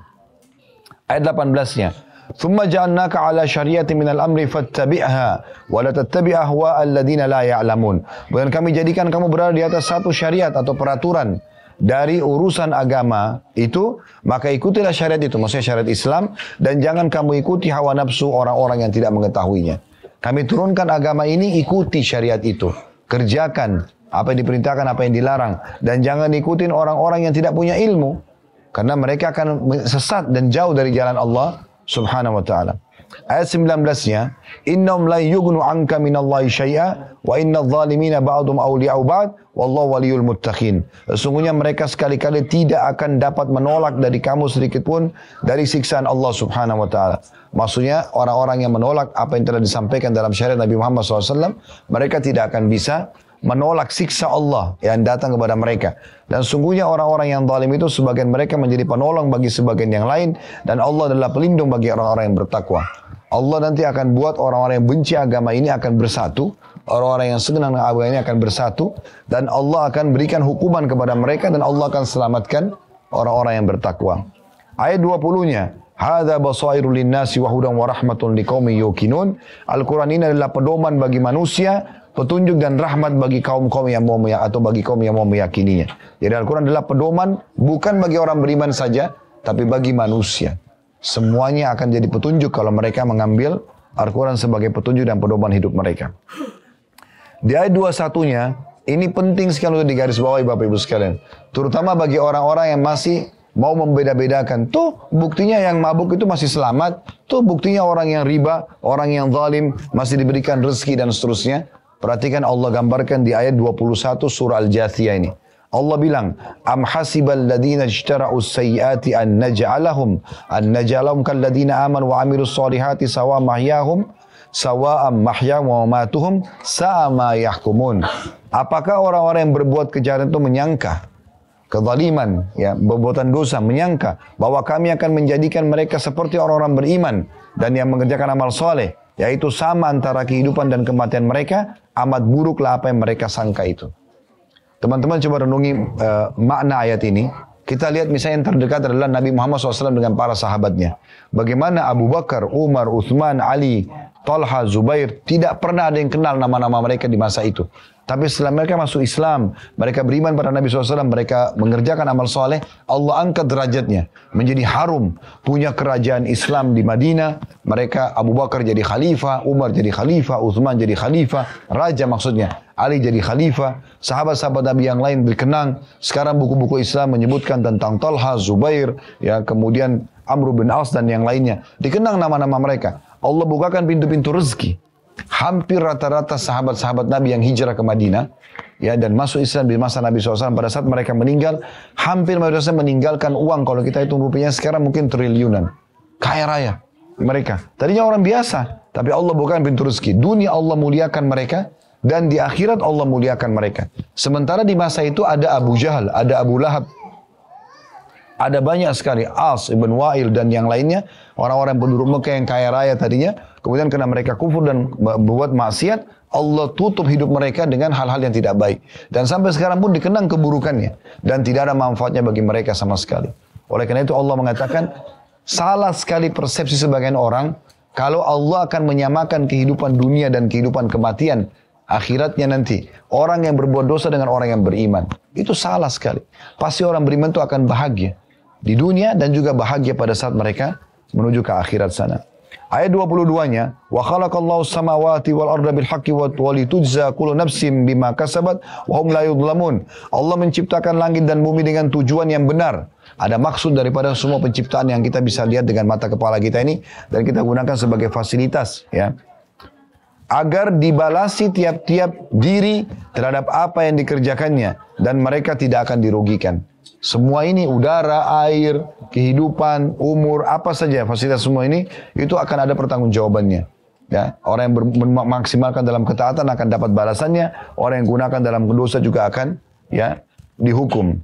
Ayat 18-nya. ثم جعلناك على syariat من الأمر فاتبعها ولا wa la tattabi' ahwa alladziina la Kemudian kami jadikan kamu berada di atas satu syariat atau peraturan dari urusan agama itu, maka ikutilah syariat itu, maksudnya syariat Islam, dan jangan kamu ikuti hawa nafsu orang-orang yang tidak mengetahuinya. Kami turunkan agama ini, ikuti syariat itu. Kerjakan apa yang diperintahkan, apa yang dilarang. Dan jangan ikutin orang-orang yang tidak punya ilmu. Karena mereka akan sesat dan jauh dari jalan Allah subhanahu wa ta'ala. Ayat 19-nya, "Innahum la yughnu 'anka minallahi syai'a wa innadh dhalimina ba'dhum awliya'u ba'd wallahu waliyul muttaqin." Sesungguhnya mereka sekali-kali tidak akan dapat menolak dari kamu sedikit pun dari siksaan Allah Subhanahu wa taala. Maksudnya orang-orang yang menolak apa yang telah disampaikan dalam syariat Nabi Muhammad SAW, mereka tidak akan bisa menolak siksa Allah yang datang kepada mereka. Dan sungguhnya orang-orang yang zalim itu sebagian mereka menjadi penolong bagi sebagian yang lain dan Allah adalah pelindung bagi orang-orang yang bertakwa. Allah nanti akan buat orang-orang yang benci agama ini akan bersatu, orang-orang yang senang dengan agama ini akan bersatu dan Allah akan berikan hukuman kepada mereka dan Allah akan selamatkan orang-orang yang bertakwa. Ayat 20-nya, Hada basairu linnasi wa hudan wa rahmatun liqaumin yuqinun. Al-Qur'an ini adalah pedoman bagi manusia petunjuk dan rahmat bagi kaum kaum yang mau atau bagi kaum yang mau meyakininya. Jadi Al-Quran adalah pedoman bukan bagi orang beriman saja, tapi bagi manusia. Semuanya akan jadi petunjuk kalau mereka mengambil Al-Quran sebagai petunjuk dan pedoman hidup mereka. Di ayat dua satunya, ini penting sekali untuk digarisbawahi Bapak Ibu sekalian. Terutama bagi orang-orang yang masih mau membeda-bedakan. Tuh buktinya yang mabuk itu masih selamat. Tuh buktinya orang yang riba, orang yang zalim masih diberikan rezeki dan seterusnya. Perhatikan Allah gambarkan di ayat 21 surah Al-Jathiyah ini. Allah bilang, "Am hasibal ladzina ijtara'u sayyiati an naj'alahum an kal ladina aman wa 'amilus salihati sawa mahyahum sawa mahyahum wa matuhum sa'ama yahkumun." Apakah orang-orang yang berbuat kejahatan itu menyangka kezaliman, ya, perbuatan dosa, menyangka bahwa kami akan menjadikan mereka seperti orang-orang beriman dan yang mengerjakan amal soleh, yaitu sama antara kehidupan dan kematian mereka, amat buruklah apa yang mereka sangka itu. Teman-teman coba renungi uh, makna ayat ini. Kita lihat misalnya yang terdekat adalah Nabi Muhammad SAW dengan para sahabatnya. Bagaimana Abu Bakar, Umar, Uthman, Ali, Talha, Zubair, tidak pernah ada yang kenal nama-nama mereka di masa itu. Tapi setelah mereka masuk Islam, mereka beriman pada Nabi SAW, mereka mengerjakan amal soleh, Allah angkat derajatnya. Menjadi harum, punya kerajaan Islam di Madinah, mereka Abu Bakar jadi khalifah, Umar jadi khalifah, Uthman jadi khalifah, raja maksudnya. Ali jadi khalifah, sahabat-sahabat Nabi yang lain dikenang. Sekarang buku-buku Islam menyebutkan tentang Talha, Zubair, ya kemudian Amr bin Aus dan yang lainnya. Dikenang nama-nama mereka. Allah bukakan pintu-pintu rezeki. Hampir rata-rata sahabat-sahabat Nabi yang hijrah ke Madinah ya dan masuk Islam di masa Nabi SAW pada saat mereka meninggal hampir mayoritasnya meninggalkan uang kalau kita hitung rupiahnya sekarang mungkin triliunan kaya raya mereka tadinya orang biasa tapi Allah bukan pintu rezeki dunia Allah muliakan mereka dan di akhirat Allah muliakan mereka. Sementara di masa itu ada Abu Jahal, ada Abu Lahab, ada banyak sekali As ibn Wa'il dan yang lainnya orang-orang penduduk Mekah yang kaya raya tadinya kemudian karena mereka kufur dan buat maksiat Allah tutup hidup mereka dengan hal-hal yang tidak baik dan sampai sekarang pun dikenang keburukannya dan tidak ada manfaatnya bagi mereka sama sekali. Oleh karena itu Allah mengatakan salah sekali persepsi sebagian orang kalau Allah akan menyamakan kehidupan dunia dan kehidupan kematian akhiratnya nanti. Orang yang berbuat dosa dengan orang yang beriman. Itu salah sekali. Pasti orang beriman itu akan bahagia. Di dunia dan juga bahagia pada saat mereka menuju ke akhirat sana. Ayat 22-nya, "Wa khalaqallahu samawati wal arda bil haqqi wa tujza kullu nafsin bima kasabat wa hum la yudlamun." Allah menciptakan langit dan bumi dengan tujuan yang benar. Ada maksud daripada semua penciptaan yang kita bisa lihat dengan mata kepala kita ini dan kita gunakan sebagai fasilitas, ya agar dibalasi tiap-tiap diri terhadap apa yang dikerjakannya dan mereka tidak akan dirugikan. Semua ini udara, air, kehidupan, umur, apa saja fasilitas semua ini itu akan ada pertanggungjawabannya. Ya, orang yang memaksimalkan dalam ketaatan akan dapat balasannya, orang yang gunakan dalam dosa juga akan ya dihukum.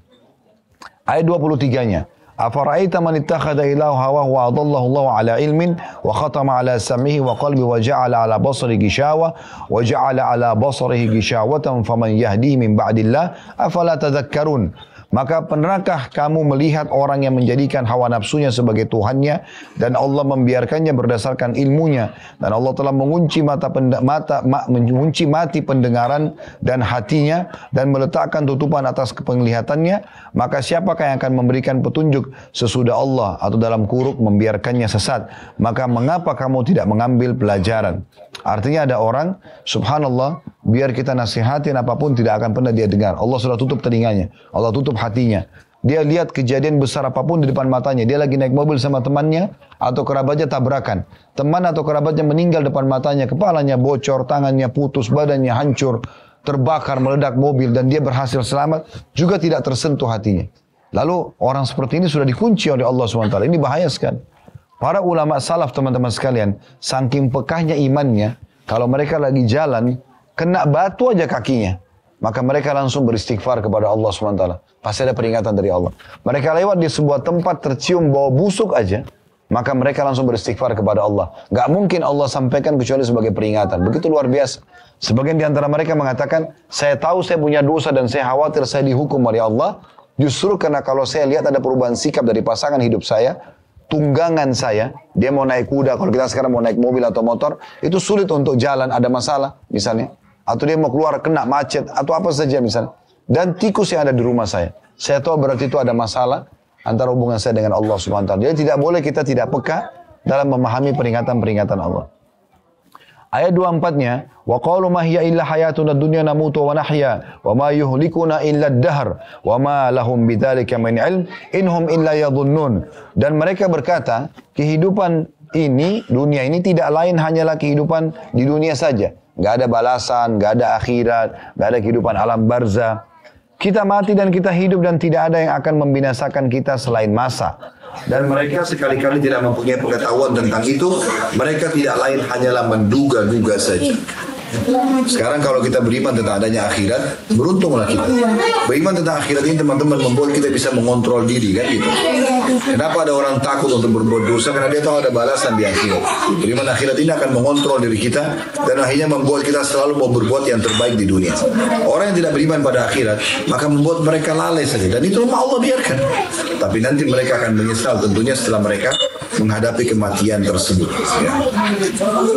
Ayat 23-nya. أفرأيت من اتخذ إله هواه وأضله الله على علم وختم على سمعه وقلبه وجعل على بصره غشاوة وجعل على بصره غشاوة فمن يهديه من بعد الله أفلا تذكرون Maka pernahkah kamu melihat orang yang menjadikan hawa nafsunya sebagai Tuhannya dan Allah membiarkannya berdasarkan ilmunya dan Allah telah mengunci mata mata ma, mengunci mati pendengaran dan hatinya dan meletakkan tutupan atas penglihatannya maka siapakah yang akan memberikan petunjuk sesudah Allah atau dalam kuruk membiarkannya sesat maka mengapa kamu tidak mengambil pelajaran artinya ada orang subhanallah biar kita nasihatin apapun tidak akan pernah dia dengar Allah sudah tutup telinganya Allah tutup hatinya. Dia lihat kejadian besar apapun di depan matanya. Dia lagi naik mobil sama temannya atau kerabatnya tabrakan. Teman atau kerabatnya meninggal depan matanya. Kepalanya bocor, tangannya putus, badannya hancur, terbakar, meledak mobil dan dia berhasil selamat. Juga tidak tersentuh hatinya. Lalu orang seperti ini sudah dikunci oleh Allah SWT. Ini bahaya sekali. Para ulama salaf teman-teman sekalian, saking pekahnya imannya, kalau mereka lagi jalan, kena batu aja kakinya. Maka mereka langsung beristighfar kepada Allah SWT. Pasti ada peringatan dari Allah. Mereka lewat di sebuah tempat tercium bau busuk aja. Maka mereka langsung beristighfar kepada Allah. Gak mungkin Allah sampaikan kecuali sebagai peringatan. Begitu luar biasa. Sebagian di antara mereka mengatakan, saya tahu saya punya dosa dan saya khawatir saya dihukum oleh Allah. Justru karena kalau saya lihat ada perubahan sikap dari pasangan hidup saya, tunggangan saya, dia mau naik kuda, kalau kita sekarang mau naik mobil atau motor, itu sulit untuk jalan, ada masalah misalnya atau dia mau keluar kena macet atau apa saja misalnya dan tikus yang ada di rumah saya saya tahu berarti itu ada masalah antara hubungan saya dengan Allah Subhanahu wa taala jadi tidak boleh kita tidak peka dalam memahami peringatan-peringatan Allah Ayat 24-nya, wa qalu ma hiya illa hayatuna dunya namutu wa nahya wa ma yuhlikuna illa ad-dahr wa ma lahum bidzalika min ilm inhum illa yadhunnun. Dan mereka berkata, kehidupan ini, dunia ini tidak lain hanyalah kehidupan di dunia saja. Gak ada balasan, gak ada akhirat, gak ada kehidupan alam barza. Kita mati dan kita hidup dan tidak ada yang akan membinasakan kita selain masa. Dan mereka sekali-kali tidak mempunyai pengetahuan tentang itu. Mereka tidak lain hanyalah menduga-duga saja. Sekarang kalau kita beriman tentang adanya akhirat, beruntunglah kita. Beriman tentang akhirat ini teman-teman membuat kita bisa mengontrol diri kan gitu. Kenapa ada orang takut untuk berbuat dosa? Karena dia tahu ada balasan di akhirat. Beriman akhirat ini akan mengontrol diri kita dan akhirnya membuat kita selalu mau berbuat yang terbaik di dunia. Orang yang tidak beriman pada akhirat, maka membuat mereka lalai saja. Dan itu rumah Allah biarkan. Tapi nanti mereka akan menyesal tentunya setelah mereka menghadapi kematian tersebut. Ya.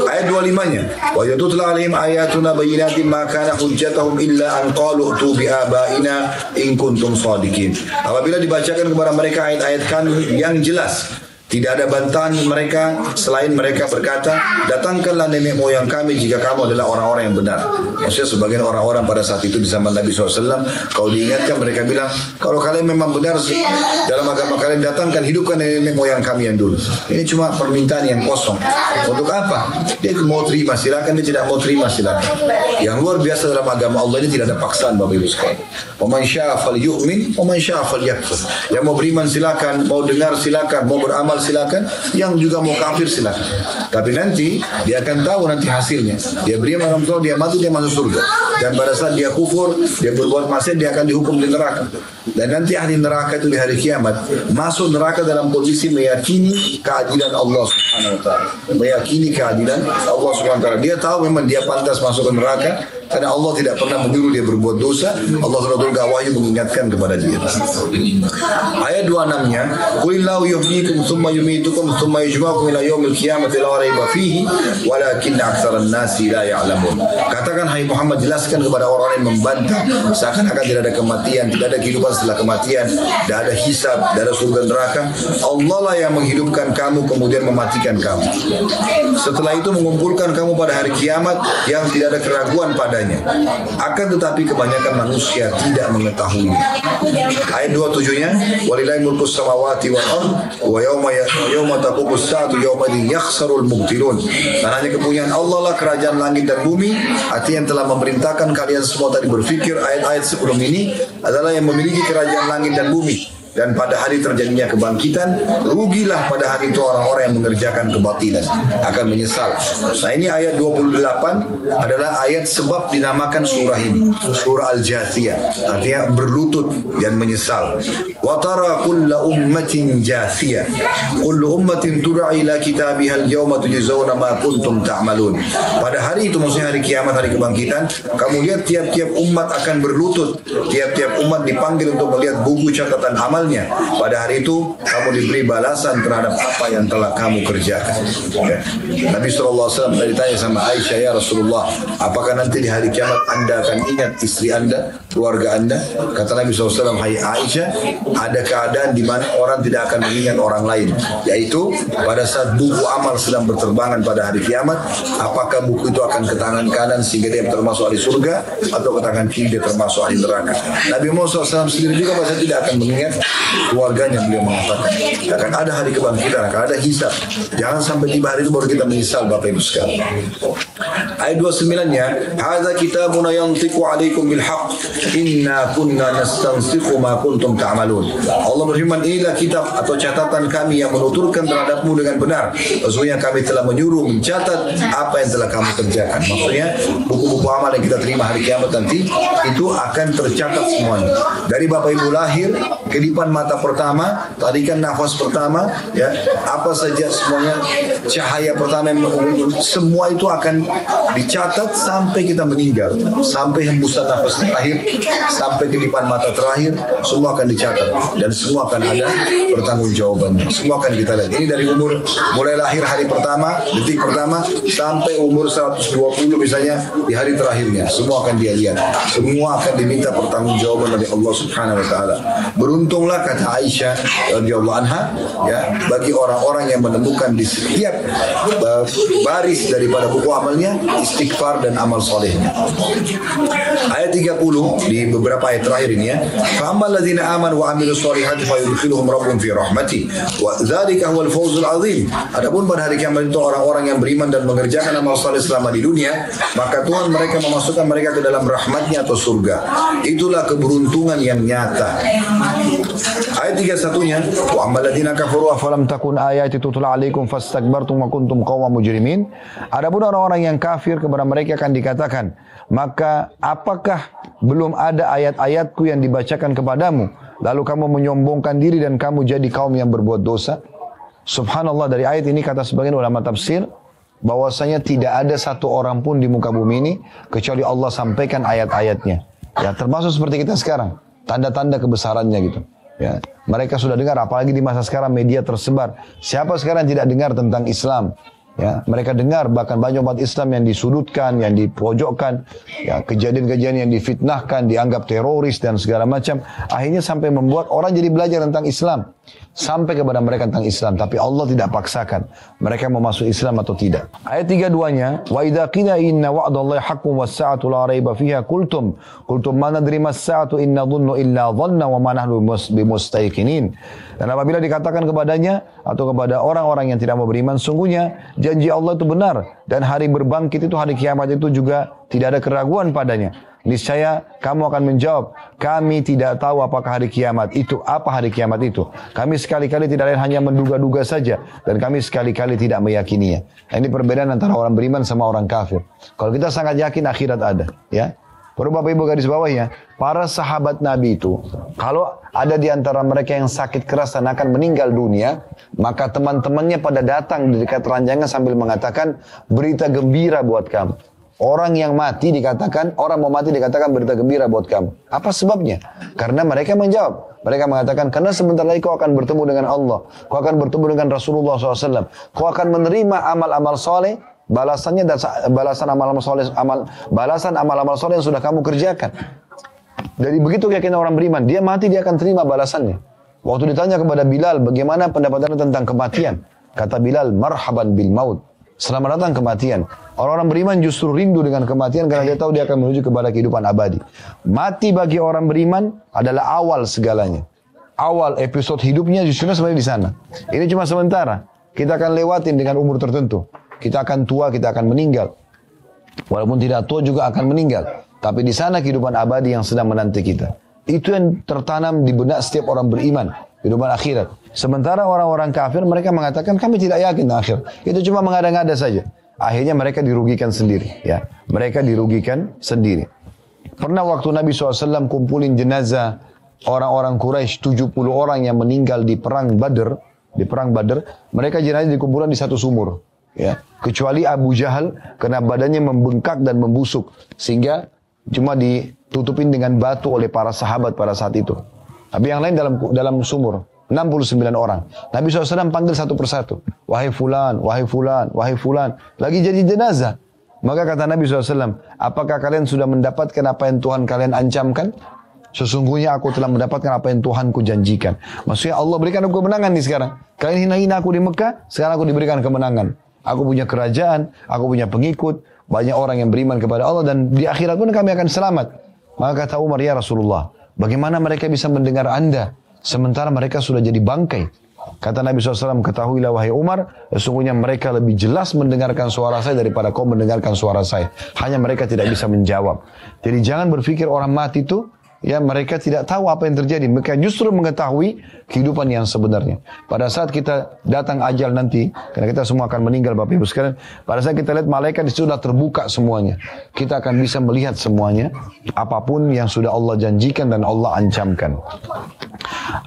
Ayat 25-nya. Wa telah alaihim ayatuna bayinatin maka kana hujjatahum illa an qalu tu bi abaina in kuntum sadiqin. Apabila dibacakan kepada mereka ayat-ayat kami yang jelas tidak ada bantahan mereka selain mereka berkata, datangkanlah nenek moyang kami jika kamu adalah orang-orang yang benar. Maksudnya sebagian orang-orang pada saat itu di zaman Nabi SAW, kalau diingatkan mereka bilang, kalau kalian memang benar sih, dalam agama kalian datangkan hidupkan nenek moyang kami yang dulu. Ini cuma permintaan yang kosong. Untuk apa? Dia mau terima silakan, dia tidak mau terima silakan. Yang luar biasa dalam agama Allah ini tidak ada paksaan Bapak Ibu sekalian. Oman syafal yu'min, oman syafal yakfur. Yang mau beriman silakan, mau dengar silakan, mau beramal silakan, yang juga mau kafir silakan. Tapi nanti dia akan tahu nanti hasilnya. Dia beri malam Allah, dia mati dia masuk surga. Dan pada saat dia kufur, dia berbuat maksiat dia akan dihukum di neraka. Dan nanti ahli neraka itu di hari kiamat masuk neraka dalam posisi meyakini keadilan Allah Subhanahu wa taala. Meyakini keadilan Allah Subhanahu wa taala. Dia tahu memang dia pantas masuk ke neraka karena Allah tidak pernah menyuruh dia berbuat dosa. Allah Subhanahu wa mengingatkan kepada dia. Ayat 26-nya, kulillahu lahu yuhyikum tsumma yumitukum summa yujmakum ila yawmil qiyamati la raiba fihi walakin aktsaran nasi la ya'lamun." Katakan hai Muhammad jelaskan kepada orang yang membantah seakan-akan tidak ada kematian, tidak ada kehidupan setelah kematian, tidak ada hisab, tidak ada surga neraka. Allah lah yang menghidupkan kamu kemudian mematikan kamu. Setelah itu mengumpulkan kamu pada hari kiamat yang tidak ada keraguan pada kepadanya Akan tetapi kebanyakan manusia tidak mengetahui. Ayat 27-nya, walilai mulku samawati wa ar wa yawma ya-, yawma taqumu sa'atu yawma di yakhsarul mubtilun. Dan hanya kepunyaan Allah lah kerajaan langit dan bumi. Artinya yang telah memerintahkan kalian semua tadi berfikir ayat-ayat sebelum ini adalah yang memiliki kerajaan langit dan bumi dan pada hari terjadinya kebangkitan rugilah pada hari itu orang-orang yang mengerjakan kebatilan akan menyesal. Nah ini ayat 28 adalah ayat sebab dinamakan surah ini surah Al-Jathiyah artinya berlutut dan menyesal. Watara tara kulla ummatin jathiyah kullu ummatin tud'a ila kitabiha al-yawma tujzauna ma kuntum ta'malun. Pada hari itu maksudnya hari kiamat hari kebangkitan kamu lihat tiap-tiap umat akan berlutut tiap-tiap umat dipanggil untuk melihat buku catatan amal amalnya. Pada hari itu kamu diberi balasan terhadap apa yang telah kamu kerjakan. Ya. Nabi SAW pernah ditanya sama Aisyah, ya Rasulullah, apakah nanti di hari kiamat Anda akan ingat istri Anda, keluarga Anda? Kata Nabi SAW, Hai Aisyah, ada keadaan di mana orang tidak akan mengingat orang lain. Yaitu pada saat buku amal sedang berterbangan pada hari kiamat, apakah buku itu akan ke tangan kanan sehingga dia termasuk ahli surga atau ke tangan kiri dia termasuk ahli neraka. Nabi Musa SAW sendiri juga masa tidak akan mengingat keluarganya beliau mengatakan ya akan ada hari kebangkitan akan ada hisab jangan sampai tiba hari itu baru kita menyesal Bapak Ibu sekalian ayat 29 nya hadza kitabun yantiqu alaikum bil haqq inna kunna nastansikhu ma kuntum ta'malun Allah berfirman inilah kitab atau catatan kami yang menuturkan terhadapmu dengan benar sesungguhnya kami telah menyuruh mencatat apa yang telah kamu kerjakan maksudnya buku-buku amal yang kita terima hari kiamat nanti itu akan tercatat semuanya dari Bapak Ibu lahir ke Simpan mata pertama, tarikan nafas pertama, ya apa saja semuanya cahaya pertama yang semua itu akan dicatat sampai kita meninggal, sampai hembusan nafas terakhir, sampai kedipan mata terakhir, semua akan dicatat dan semua akan ada jawaban. Semua akan kita lihat. Ini dari umur mulai lahir hari pertama, detik pertama sampai umur 120 misalnya di hari terakhirnya, semua akan dia lihat. Semua akan diminta pertanggung jawaban dari Allah Subhanahu wa taala. Beruntung pula kata Aisyah radhiyallahu anha ya bagi orang-orang yang menemukan di setiap eh, baris daripada buku amalnya istighfar dan amal solehnya. Ayat 30 di beberapa ayat terakhir ini ya. Fahammal ladzina amanu wa amilu solihati fa yudkhiluhum rabbuhum fi rahmati wa dzalika huwal fawzul azim. Adapun pada hari kiamat itu orang-orang yang beriman dan mengerjakan amal soleh selama di dunia, maka Tuhan mereka memasukkan mereka ke dalam rahmatnya atau surga. Itulah keberuntungan yang nyata. Ayat 31-nya, "Wa ammaladina kafuru afalam takun ayati tutla alaikum fastakbartum wa kuntum qawman mujrimin." Adapun orang-orang yang kafir kepada mereka akan dikatakan, "Maka apakah belum ada ayat-ayatku yang dibacakan kepadamu, lalu kamu menyombongkan diri dan kamu jadi kaum yang berbuat dosa?" Subhanallah dari ayat ini kata sebagian ulama tafsir bahwasanya tidak ada satu orang pun di muka bumi ini kecuali Allah sampaikan ayat-ayatnya. Ya termasuk seperti kita sekarang, tanda-tanda kebesarannya gitu. Ya, mereka sudah dengar apalagi di masa sekarang media tersebar. Siapa sekarang tidak dengar tentang Islam? Ya, mereka dengar bahkan banyak umat Islam yang disudutkan, yang dipojokkan, ya, kejadian-kejadian yang difitnahkan, dianggap teroris dan segala macam. Akhirnya sampai membuat orang jadi belajar tentang Islam sampai kepada mereka tentang Islam tapi Allah tidak paksakan mereka mau masuk Islam atau tidak ayat tiga duanya, wa idza qila inna wa'dallahi haqqun was sa'atu la raiba fiha qultum qultum ma nadri mas sa'atu inna dhunnu illa dhanna wa ma nahnu bimustaikinin dan apabila dikatakan kepadanya atau kepada orang-orang yang tidak mau beriman sungguhnya janji Allah itu benar dan hari berbangkit itu hari kiamat itu juga tidak ada keraguan padanya niscaya kamu akan menjawab, kami tidak tahu apakah hari kiamat itu, apa hari kiamat itu. Kami sekali-kali tidak lain hanya menduga-duga saja dan kami sekali-kali tidak meyakininya. Nah, ini perbedaan antara orang beriman sama orang kafir. Kalau kita sangat yakin akhirat ada, ya. Perlu Bapak Ibu garis bawahnya, para sahabat Nabi itu, kalau ada di antara mereka yang sakit keras dan akan meninggal dunia, maka teman-temannya pada datang di dekat ranjangnya sambil mengatakan, berita gembira buat kamu. Orang yang mati dikatakan, orang mau mati dikatakan berita gembira buat kamu. Apa sebabnya? Karena mereka menjawab. Mereka mengatakan, karena sebentar lagi kau akan bertemu dengan Allah. Kau akan bertemu dengan Rasulullah SAW. Kau akan menerima amal-amal soleh. Balasannya dan balasan amal-amal soleh, amal, balasan amal-amal soleh yang sudah kamu kerjakan. Jadi begitu keyakinan orang beriman, dia mati dia akan terima balasannya. Waktu ditanya kepada Bilal, bagaimana pendapatannya tentang kematian? Kata Bilal, marhaban bil maut. Selamat datang kematian. Orang-orang beriman justru rindu dengan kematian karena dia tahu dia akan menuju kepada kehidupan abadi. Mati bagi orang beriman adalah awal segalanya. Awal episode hidupnya justru sebenarnya di sana. Ini cuma sementara. Kita akan lewatin dengan umur tertentu. Kita akan tua, kita akan meninggal. Walaupun tidak tua juga akan meninggal. Tapi di sana kehidupan abadi yang sedang menanti kita. Itu yang tertanam di benak setiap orang beriman. Kehidupan akhirat. Sementara orang-orang kafir mereka mengatakan kami tidak yakin akhir. Itu cuma mengada-ngada saja akhirnya mereka dirugikan sendiri ya mereka dirugikan sendiri pernah waktu Nabi SAW kumpulin jenazah orang-orang Quraisy 70 orang yang meninggal di perang Badr di perang Badr mereka jenazah dikumpulkan di satu sumur ya kecuali Abu Jahal karena badannya membengkak dan membusuk sehingga cuma ditutupin dengan batu oleh para sahabat pada saat itu tapi yang lain dalam dalam sumur 69 orang. Nabi SAW panggil satu persatu. Wahai fulan, wahai fulan, wahai fulan. Lagi jadi jenazah. Maka kata Nabi SAW, apakah kalian sudah mendapatkan apa yang Tuhan kalian ancamkan? Sesungguhnya aku telah mendapatkan apa yang Tuhan janjikan. Maksudnya Allah berikan aku kemenangan nih sekarang. Kalian hina-hina aku di Mekah, sekarang aku diberikan kemenangan. Aku punya kerajaan, aku punya pengikut, banyak orang yang beriman kepada Allah dan di akhirat pun kami akan selamat. Maka kata Umar, ya Rasulullah, bagaimana mereka bisa mendengar anda? Sementara mereka sudah jadi bangkai. Kata Nabi SAW, ketahuilah wahai Umar, sesungguhnya mereka lebih jelas mendengarkan suara saya daripada kau mendengarkan suara saya. Hanya mereka tidak bisa menjawab. Jadi jangan berpikir orang mati itu ya mereka tidak tahu apa yang terjadi. Mereka justru mengetahui kehidupan yang sebenarnya. Pada saat kita datang ajal nanti, karena kita semua akan meninggal Bapak Ibu sekalian. Pada saat kita lihat malaikat itu sudah terbuka semuanya. Kita akan bisa melihat semuanya. Apapun yang sudah Allah janjikan dan Allah ancamkan.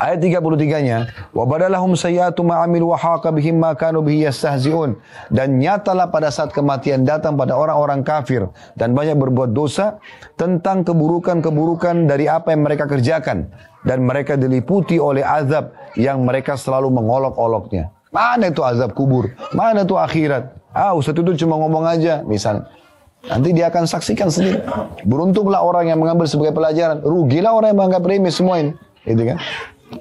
Ayat 33-nya. وَبَدَلَهُمْ سَيَّاتُ مَا عَمِلُ وَحَاقَ بِهِمْ مَا كَانُوا بِهِ يَسْتَهْزِئُونَ Dan nyatalah pada saat kematian datang pada orang-orang kafir dan banyak berbuat dosa tentang keburukan-keburukan dari dari apa yang mereka kerjakan dan mereka diliputi oleh azab yang mereka selalu mengolok-oloknya. Mana itu azab kubur? Mana itu akhirat? Ah, Ustaz itu cuma ngomong aja, misalnya. Nanti dia akan saksikan sendiri. Beruntunglah orang yang mengambil sebagai pelajaran. Rugilah orang yang menganggap remeh semua ini. Gitu kan?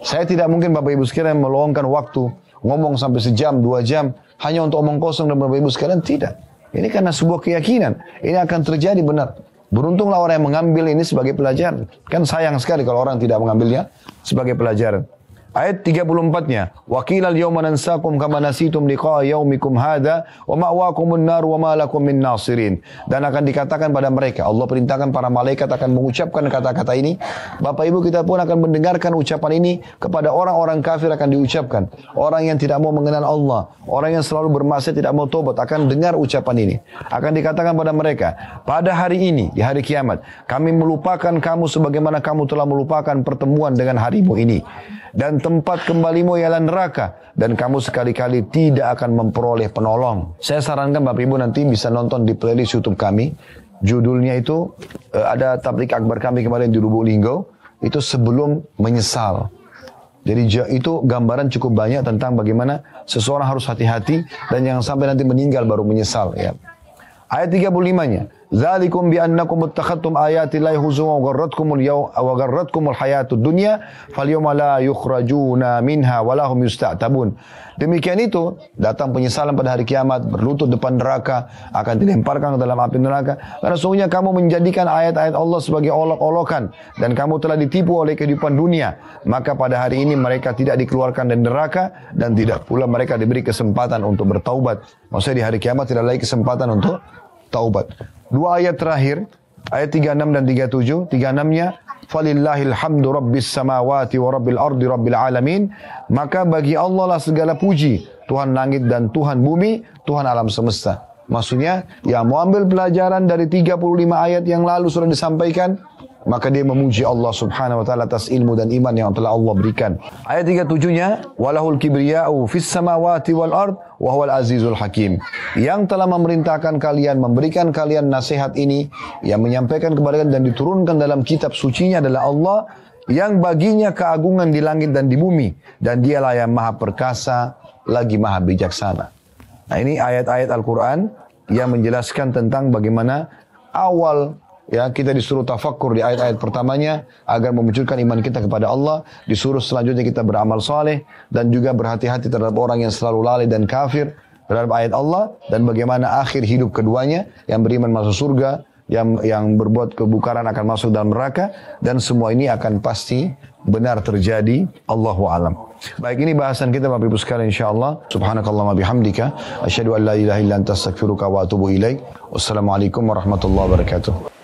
Saya tidak mungkin Bapak Ibu sekalian meluangkan waktu ngomong sampai sejam, dua jam hanya untuk omong kosong dan Bapak Ibu sekalian tidak. Ini karena sebuah keyakinan. Ini akan terjadi benar. Beruntunglah orang yang mengambil ini sebagai pelajaran. Kan sayang sekali kalau orang tidak mengambilnya sebagai pelajaran. Ayat 34-nya, "Waqila al-yawma nansakum kama nasitum liqa'a yaumikum hadha wa ma'wakumun nar wa ma lakum min nasirin." Dan akan dikatakan pada mereka, Allah perintahkan para malaikat akan mengucapkan kata-kata ini. Bapak Ibu kita pun akan mendengarkan ucapan ini kepada orang-orang kafir akan diucapkan. Orang yang tidak mau mengenal Allah, orang yang selalu bermaksiat tidak mau tobat akan dengar ucapan ini. Akan dikatakan pada mereka, "Pada hari ini, di hari kiamat, kami melupakan kamu sebagaimana kamu telah melupakan pertemuan dengan harimu ini." dan tempat kembalimu ialah neraka dan kamu sekali-kali tidak akan memperoleh penolong. Saya sarankan Bapak Ibu nanti bisa nonton di playlist YouTube kami. Judulnya itu eh, ada tablik akbar kami kemarin di Lubuk Linggo itu sebelum menyesal. Jadi itu gambaran cukup banyak tentang bagaimana seseorang harus hati-hati dan jangan sampai nanti meninggal baru menyesal ya. Ayat 35-nya. Zalikum bi annakum ittakhadtum ayati llahi huzuwa wa gharratkumul yaw wa gharratkumul hayatud dunya falyawma la yukhrajuna minha wa lahum yusta'tabun. Demikian itu datang penyesalan pada hari kiamat berlutut depan neraka akan dilemparkan ke dalam api neraka karena sungguhnya kamu menjadikan ayat-ayat Allah sebagai olok-olokan dan kamu telah ditipu oleh kehidupan dunia maka pada hari ini mereka tidak dikeluarkan dari neraka dan tidak pula mereka diberi kesempatan untuk bertaubat. Maksudnya di hari kiamat tidak lagi kesempatan untuk taubat. Dua ayat terakhir, ayat 36 dan 37, 36-nya falillahil hamdu rabbis samawati wa rabbil ardi rabbil alamin maka bagi Allah lah segala puji Tuhan langit dan Tuhan bumi Tuhan alam semesta maksudnya ya mau ambil pelajaran dari 35 ayat yang lalu sudah disampaikan maka dia memuji Allah Subhanahu wa taala atas ilmu dan iman yang telah Allah berikan. Ayat 37-nya walahul kibriya'u fis samawati wal ard wa huwal azizul hakim. Yang telah memerintahkan kalian memberikan kalian nasihat ini yang menyampaikan kepada dan diturunkan dalam kitab sucinya adalah Allah yang baginya keagungan di langit dan di bumi dan dialah yang maha perkasa lagi maha bijaksana. Nah ini ayat-ayat Al-Quran yang menjelaskan tentang bagaimana awal Ya, kita disuruh tafakkur di ayat-ayat pertamanya agar memunculkan iman kita kepada Allah. Disuruh selanjutnya kita beramal soleh dan juga berhati-hati terhadap orang yang selalu lalai dan kafir terhadap ayat Allah dan bagaimana akhir hidup keduanya yang beriman masuk surga, yang yang berbuat kebukaran akan masuk dalam neraka dan semua ini akan pasti benar terjadi Allahu alam. Baik ini bahasan kita Bapak Ibu sekalian insyaallah. Subhanakallahumma bihamdika asyhadu an la ilaha illa anta astaghfiruka wa atubu ilaik. Wassalamualaikum warahmatullahi wabarakatuh.